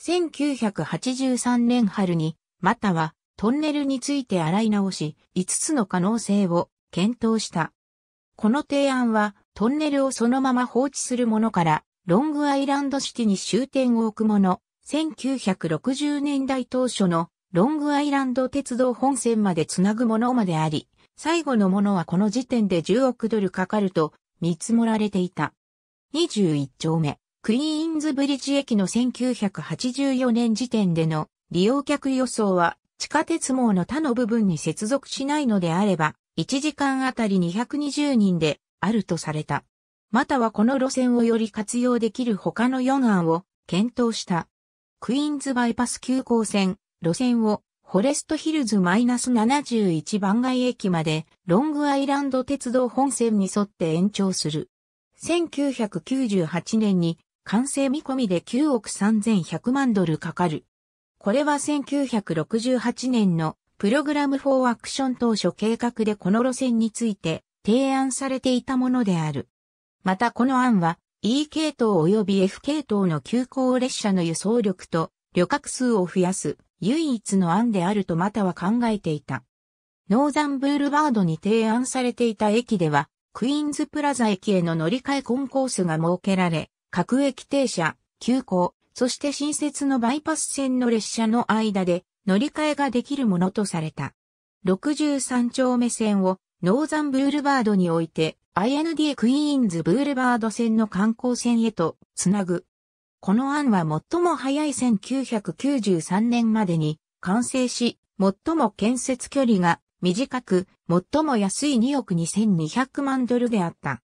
1983年春に、またはトンネルについて洗い直し、5つの可能性を検討した。この提案は、トンネルをそのまま放置するものから、ロングアイランドシティに終点を置くもの、1960年代当初のロングアイランド鉄道本線までつなぐものまであり、最後のものはこの時点で10億ドルかかると見積もられていた。21丁目、クイーンズブリッジ駅の1984年時点での利用客予想は地下鉄網の他の部分に接続しないのであれば、1時間あたり220人であるとされた。またはこの路線をより活用できる他の4案を検討した。クイーンズバイパス急行線、路線をフォレストヒルズ -71 番外駅までロングアイランド鉄道本線に沿って延長する。1998年に完成見込みで9億3100万ドルかかる。これは1968年のプログラム4アクション当初計画でこの路線について提案されていたものである。またこの案は E 系統及び F 系統の急行列車の輸送力と旅客数を増やす唯一の案であるとまたは考えていた。ノーザンブールバードに提案されていた駅では、クイーンズプラザ駅への乗り換えコンコースが設けられ、各駅停車、急行、そして新設のバイパス線の列車の間で乗り換えができるものとされた。63丁目線をノーザンブールバードにおいて IND クイーンズブールバード線の観光線へとつなぐこの案は最も早い1993年までに完成し、最も建設距離が短く、最も安い2億2200万ドルであった。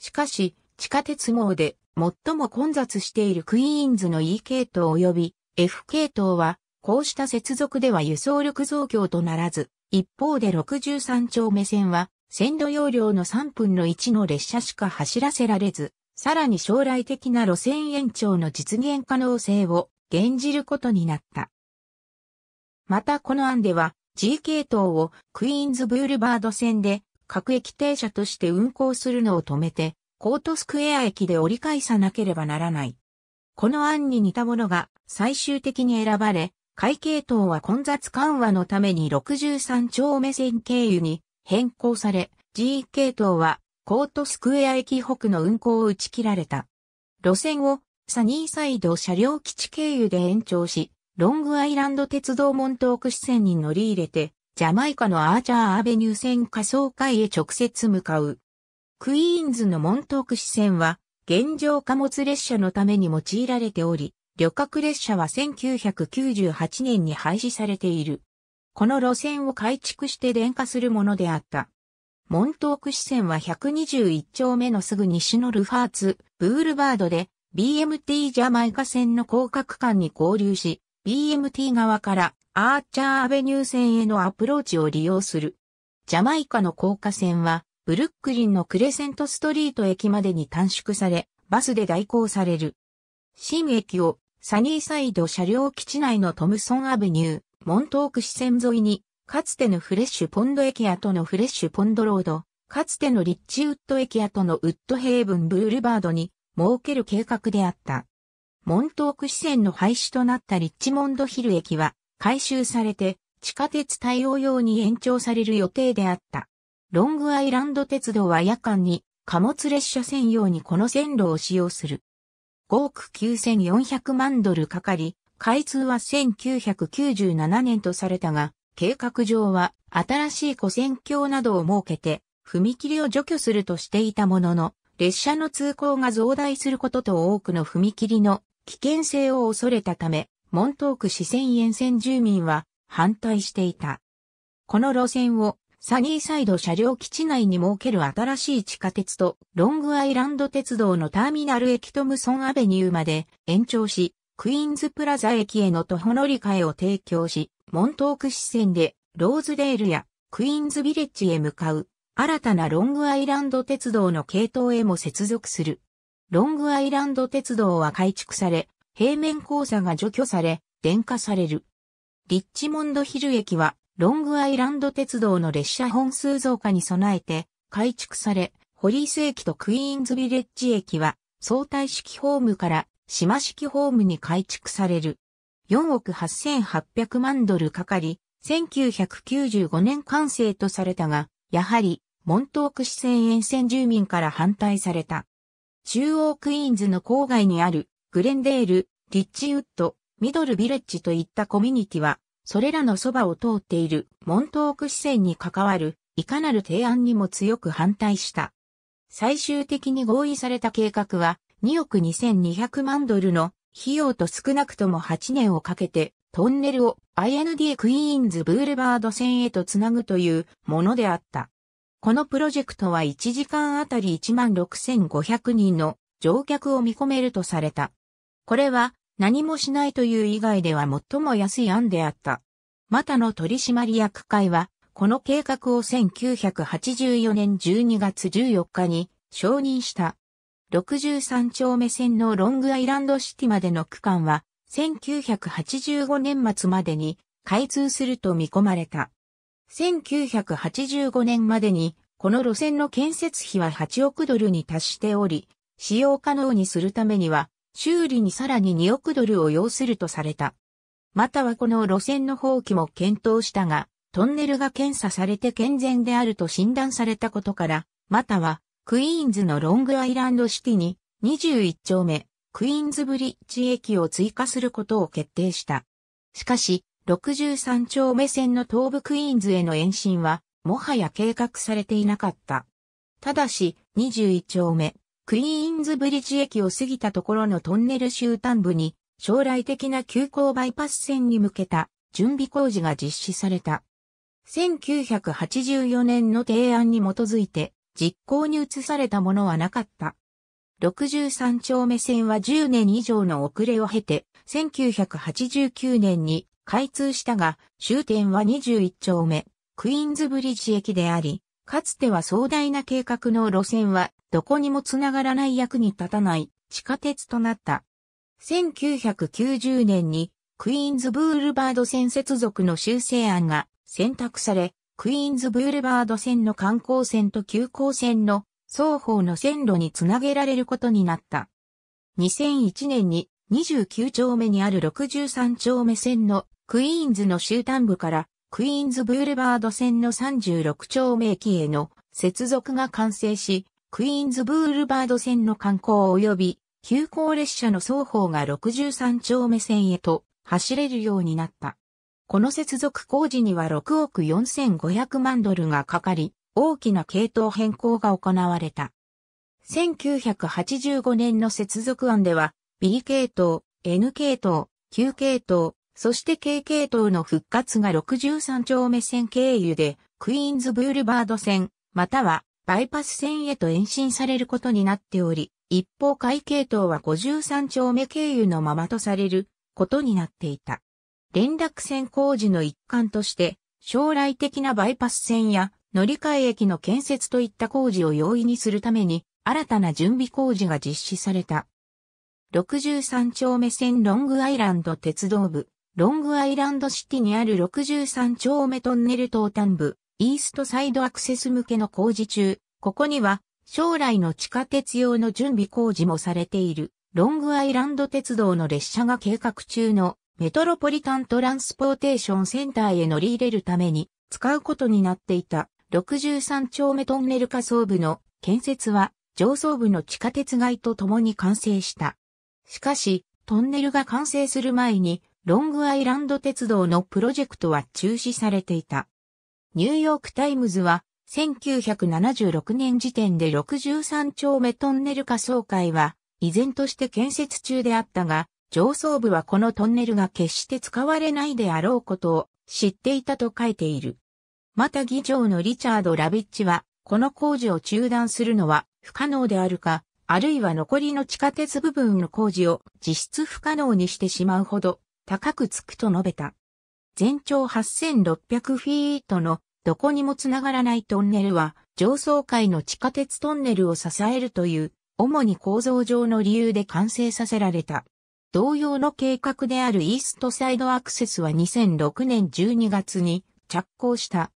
しかし、地下鉄網で最も混雑しているクイーンズの E 系統及び F 系統は、こうした接続では輸送力増強とならず、一方で63丁目線は、線路容量の3分の1の列車しか走らせられず、さらに将来的な路線延長の実現可能性を現じることになった。またこの案では G 系統をクイーンズブールバード線で各駅停車として運行するのを止めてコートスクエア駅で折り返さなければならない。この案に似たものが最終的に選ばれ、会系統は混雑緩和のために63丁目線経由に変更され、G 系統はコートスクエア駅北の運行を打ち切られた。路線をサニーサイド車両基地経由で延長し、ロングアイランド鉄道モントーク支線に乗り入れて、ジャマイカのアーチャーアベニュー線下層階へ直接向かう。クイーンズのモントーク支線は、現状貨物列車のために用いられており、旅客列車は1998年に廃止されている。この路線を改築して電化するものであった。モントーク支線は121丁目のすぐ西のルファーツ、ブールバードで BMT ジャマイカ線の広角間に合流し、BMT 側からアーチャーアベニュー線へのアプローチを利用する。ジャマイカの高架線は、ブルックリンのクレセントストリート駅までに短縮され、バスで代行される。新駅をサニーサイド車両基地内のトムソンアベニュー、モントーク支線沿いにかつてのフレッシュポンド駅跡のフレッシュポンドロード、かつてのリッチウッド駅跡のウッドヘイブンブールバードに設ける計画であった。モントーク支線の廃止となったリッチモンドヒル駅は改修されて地下鉄対応用に延長される予定であった。ロングアイランド鉄道は夜間に貨物列車専用にこの線路を使用する。5億9400万ドルかかり、開通は1997年とされたが、計画上は新しい古戦橋などを設けて踏切を除去するとしていたものの、列車の通行が増大することと多くの踏切の危険性を恐れたため、モントーク四線沿線住民は反対していた。この路線をサニーサイド車両基地内に設ける新しい地下鉄とロングアイランド鉄道のターミナル駅トムソンアベニューまで延長し、クイーンズプラザ駅への徒歩乗り換えを提供し、モントーク支線でローズデールやクイーンズビレッジへ向かう新たなロングアイランド鉄道の系統へも接続する。ロングアイランド鉄道は改築され、平面交差が除去され、電化される。リッチモンドヒル駅は、ロングアイランド鉄道の列車本数増加に備えて、改築され、ホリース駅とクイーンズビレッジ駅は、相対式ホームから島式ホームに改築される。4億8800万ドルかかり、1995年完成とされたが、やはり、モントーク市線沿線住民から反対された。中央クイーンズの郊外にある、グレンデール、リッチウッド、ミドルビレッジといったコミュニティは、それらのそばを通っているモントーク市線に関わる、いかなる提案にも強く反対した。最終的に合意された計画は、2億2200万ドルの費用と少なくとも8年をかけて、トンネルを IND クイーンズブールバード線へとつなぐというものであった。このプロジェクトは1時間あたり16,500人の乗客を見込めるとされた。これは何もしないという以外では最も安い案であった。またの取締役会は、この計画を1984年12月14日に承認した。63丁目線のロングアイランドシティまでの区間は、1985年末までに開通すると見込まれた。1985年までに、この路線の建設費は8億ドルに達しており、使用可能にするためには、修理にさらに2億ドルを要するとされた。またはこの路線の放棄も検討したが、トンネルが検査されて健全であると診断されたことから、またはクイーンズのロングアイランドシティに21丁目、クイーンズブリッジ駅を追加することを決定した。しかし、63丁目線の東部クイーンズへの延伸は、もはや計画されていなかった。ただし、21丁目、クイーンズブリッジ駅を過ぎたところのトンネル終端部に、将来的な急行バイパス線に向けた準備工事が実施された。1984年の提案に基づいて、実行に移されたものはなかった。63丁目線は10年以上の遅れを経て、1989年に開通したが、終点は21丁目、クイーンズブリッジ駅であり、かつては壮大な計画の路線は、どこにもつながらない役に立たない地下鉄となった。1990年にクイーンズブールバード線接続の修正案が選択され、クイーンズブールバード線の観光線と急行線の双方の線路につなげられることになった。2001年に29丁目にある63丁目線のクイーンズの終端部からクイーンズブールバード線の36丁目駅への接続が完成し、クイーンズブールバード線の観光及び急行列車の双方が63丁目線へと走れるようになった。この接続工事には6億4500万ドルがかかり、大きな系統変更が行われた。1985年の接続案では、B 系統、N 系統、Q 系統、そして K 系統の復活が63丁目線経由で、クイーンズブールバード線、またはバイパス線へと延伸されることになっており、一方海系統は53丁目経由のままとされることになっていた。連絡線工事の一環として、将来的なバイパス線や乗り換え駅の建設といった工事を容易にするために、新たな準備工事が実施された。63丁目線ロングアイランド鉄道部、ロングアイランドシティにある63丁目トンネル東端部、イーストサイドアクセス向けの工事中、ここには将来の地下鉄用の準備工事もされている、ロングアイランド鉄道の列車が計画中のメトロポリタントランスポーテーションセンターへ乗り入れるために使うことになっていた63丁目トンネル下層部の建設は上層部の地下鉄街と共に完成した。しかし、トンネルが完成する前にロングアイランド鉄道のプロジェクトは中止されていた。ニューヨークタイムズは1976年時点で63丁目トンネル下層階は依然として建設中であったが、上層部はこのトンネルが決して使われないであろうことを知っていたと書いている。また議長のリチャード・ラビッチは、この工事を中断するのは不可能であるか、あるいは残りの地下鉄部分の工事を実質不可能にしてしまうほど高くつくと述べた。全長8600フィートのどこにもつながらないトンネルは上層階の地下鉄トンネルを支えるという主に構造上の理由で完成させられた。同様の計画であるイーストサイドアクセスは2006年12月に着工した。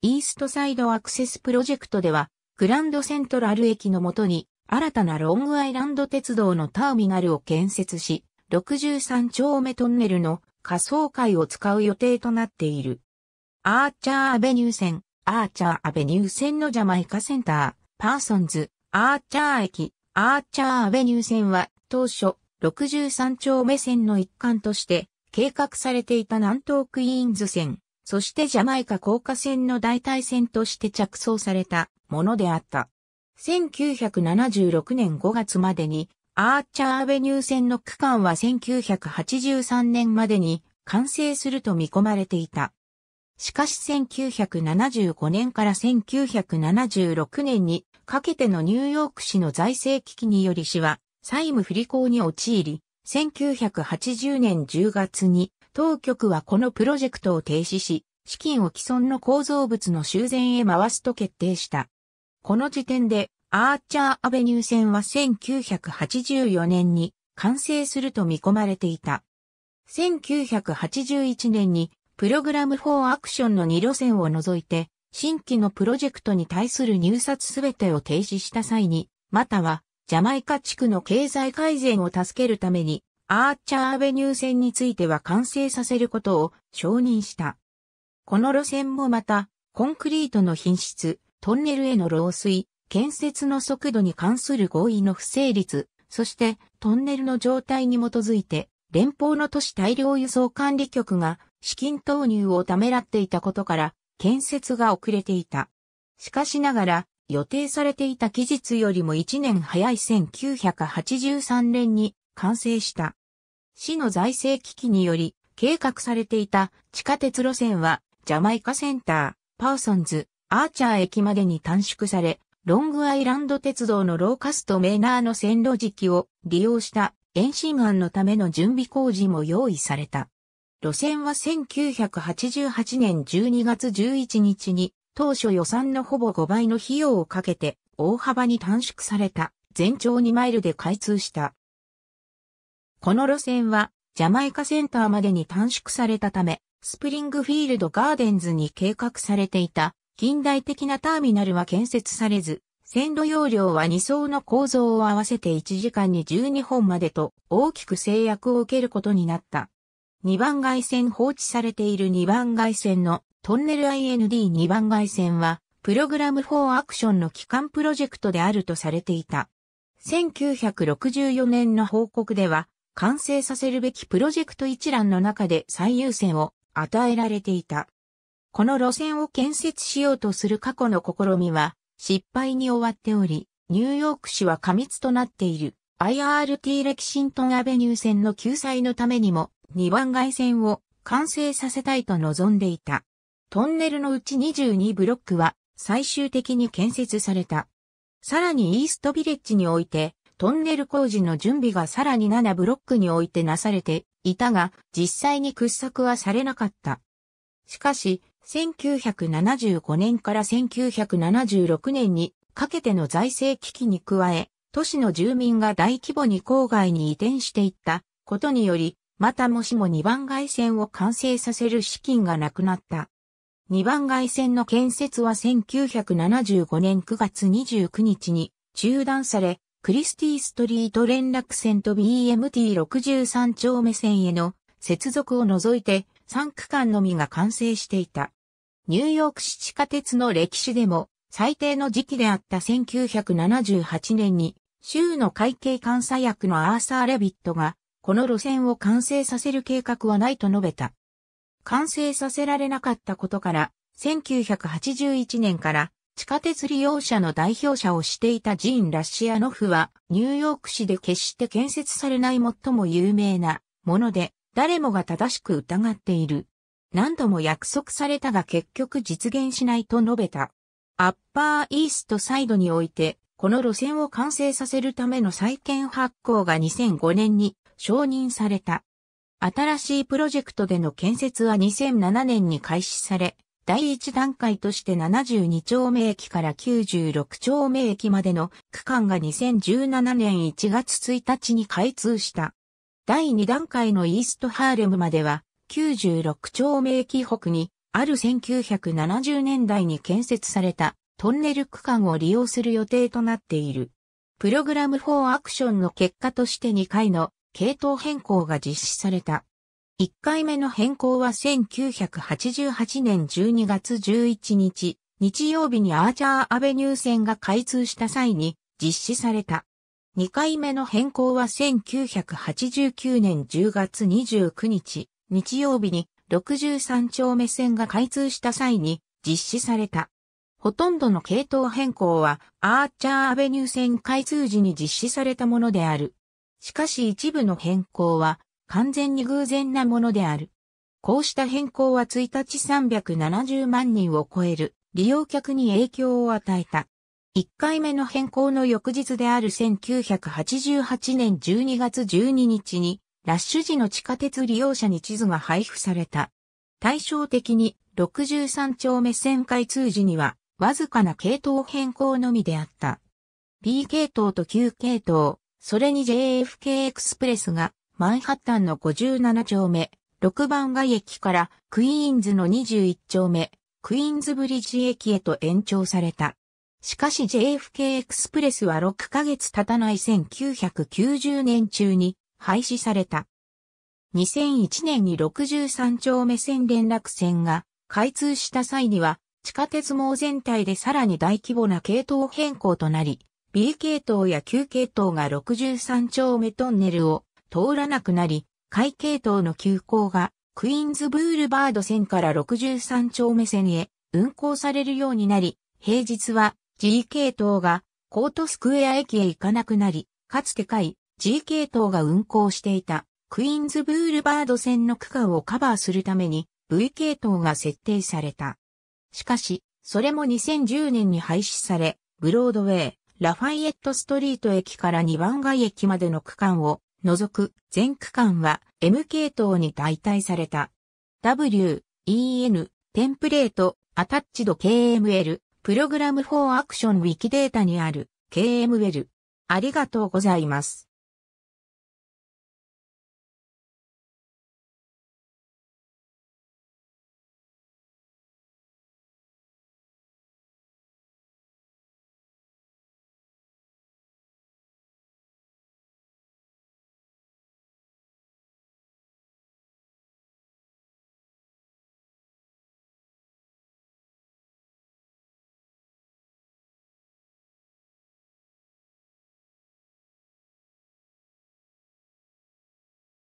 イーストサイドアクセスプロジェクトでは、グランドセントラル駅のもとに新たなロングアイランド鉄道のターミナルを建設し、63丁目トンネルの仮想会を使う予定となっている。アーチャーアベニュー線、アーチャーアベニュー線のジャマイカセンター、パーソンズ、アーチャー駅、アーチャーアベニュー線は当初63丁目線の一環として計画されていた南東クイーンズ線、そしてジャマイカ高架線の代替線として着想されたものであった。1976年5月までにアーチャーアベニュー線の区間は1983年までに完成すると見込まれていた。しかし1975年から1976年にかけてのニューヨーク市の財政危機により市は債務不履行に陥り、1980年10月に当局はこのプロジェクトを停止し、資金を既存の構造物の修繕へ回すと決定した。この時点で、アーチャーアベニュー線は1984年に完成すると見込まれていた。1981年にプログラム4アクションの2路線を除いて、新規のプロジェクトに対する入札すべてを停止した際に、またはジャマイカ地区の経済改善を助けるために、アーチャーアベニュー線については完成させることを承認した。この路線もまた、コンクリートの品質、トンネルへの漏水、建設の速度に関する合意の不成立、そしてトンネルの状態に基づいて、連邦の都市大量輸送管理局が資金投入をためらっていたことから、建設が遅れていた。しかしながら、予定されていた期日よりも1年早い1983年に完成した。市の財政危機により計画されていた地下鉄路線はジャマイカセンター、パーソンズ、アーチャー駅までに短縮され、ロングアイランド鉄道のローカストメーナーの線路時期を利用した延伸案のための準備工事も用意された。路線は1988年12月11日に当初予算のほぼ5倍の費用をかけて大幅に短縮された全長2マイルで開通した。この路線はジャマイカセンターまでに短縮されたため、スプリングフィールドガーデンズに計画されていた近代的なターミナルは建設されず、線路容量は2層の構造を合わせて1時間に12本までと大きく制約を受けることになった。2番街線放置されている2番街線のトンネル IND2 番外線は、プログラム4アクションの機関プロジェクトであるとされていた。1964年の報告では、完成させるべきプロジェクト一覧の中で最優先を与えられていた。この路線を建設しようとする過去の試みは失敗に終わっており、ニューヨーク市は過密となっている IRT レキシントンアベニュー線の救済のためにも2番外線を完成させたいと望んでいた。トンネルのうち22ブロックは最終的に建設された。さらにイーストビレッジにおいて、トンネル工事の準備がさらに7ブロックにおいてなされていたが、実際に掘削はされなかった。しかし、1975年から1976年にかけての財政危機に加え、都市の住民が大規模に郊外に移転していったことにより、またもしも2番街線を完成させる資金がなくなった。2番街線の建設は1975年9月29日に中断され、クリスティストリート連絡線と BMT63 丁目線への接続を除いて3区間のみが完成していた。ニューヨーク市地下鉄の歴史でも最低の時期であった1978年に州の会計監査役のアーサー・レビットがこの路線を完成させる計画はないと述べた。完成させられなかったことから、1981年から地下鉄利用者の代表者をしていたジーン・ラッシアノフは、ニューヨーク市で決して建設されない最も有名なもので、誰もが正しく疑っている。何度も約束されたが結局実現しないと述べた。アッパーイーストサイドにおいて、この路線を完成させるための再建発行が2005年に承認された。新しいプロジェクトでの建設は2007年に開始され、第一段階として72丁目駅から96丁目駅までの区間が2017年1月1日に開通した。第二段階のイーストハーレムまでは96丁目駅北にある1970年代に建設されたトンネル区間を利用する予定となっている。プログラム4アクションの結果として2回の系統変更が実施された。1回目の変更は1988年12月11日、日曜日にアーチャーアベニュー線が開通した際に実施された。2回目の変更は1989年10月29日、日曜日に63丁目線が開通した際に実施された。ほとんどの系統変更はアーチャーアベニュー線開通時に実施されたものである。しかし一部の変更は完全に偶然なものである。こうした変更は1日370万人を超える利用客に影響を与えた。1回目の変更の翌日である1988年12月12日に、ラッシュ時の地下鉄利用者に地図が配布された。対照的に63丁目線開通時には、わずかな系統変更のみであった。P 系統と Q 系統、それに JFK エクスプレスがマンハッタンの57丁目、6番街駅からクイーンズの21丁目、クイーンズブリッジ駅へと延長された。しかし JFK エクスプレスは6ヶ月経たない1990年中に廃止された。2001年に63丁目線連絡線が開通した際には地下鉄網全体でさらに大規模な系統変更となり、B 系統や Q 系統が63丁目トンネルを通らなくなり、海系統の急行がクイーンズブールバード線から63丁目線へ運行されるようになり、平日は G 系統がコートスクエア駅へ行かなくなり、かつて海 G 系統が運行していたクイーンズブールバード線の区間をカバーするために V 系統が設定された。しかし、それも2010年に廃止され、ブロードウェイ、ラファイエットストリート駅から2番街駅までの区間を除く全区間は M 系統に代替された。W, EN, テンプレート、アタッチド KML、プログラム4アクションウィキデータにある KML。ありがとうございます。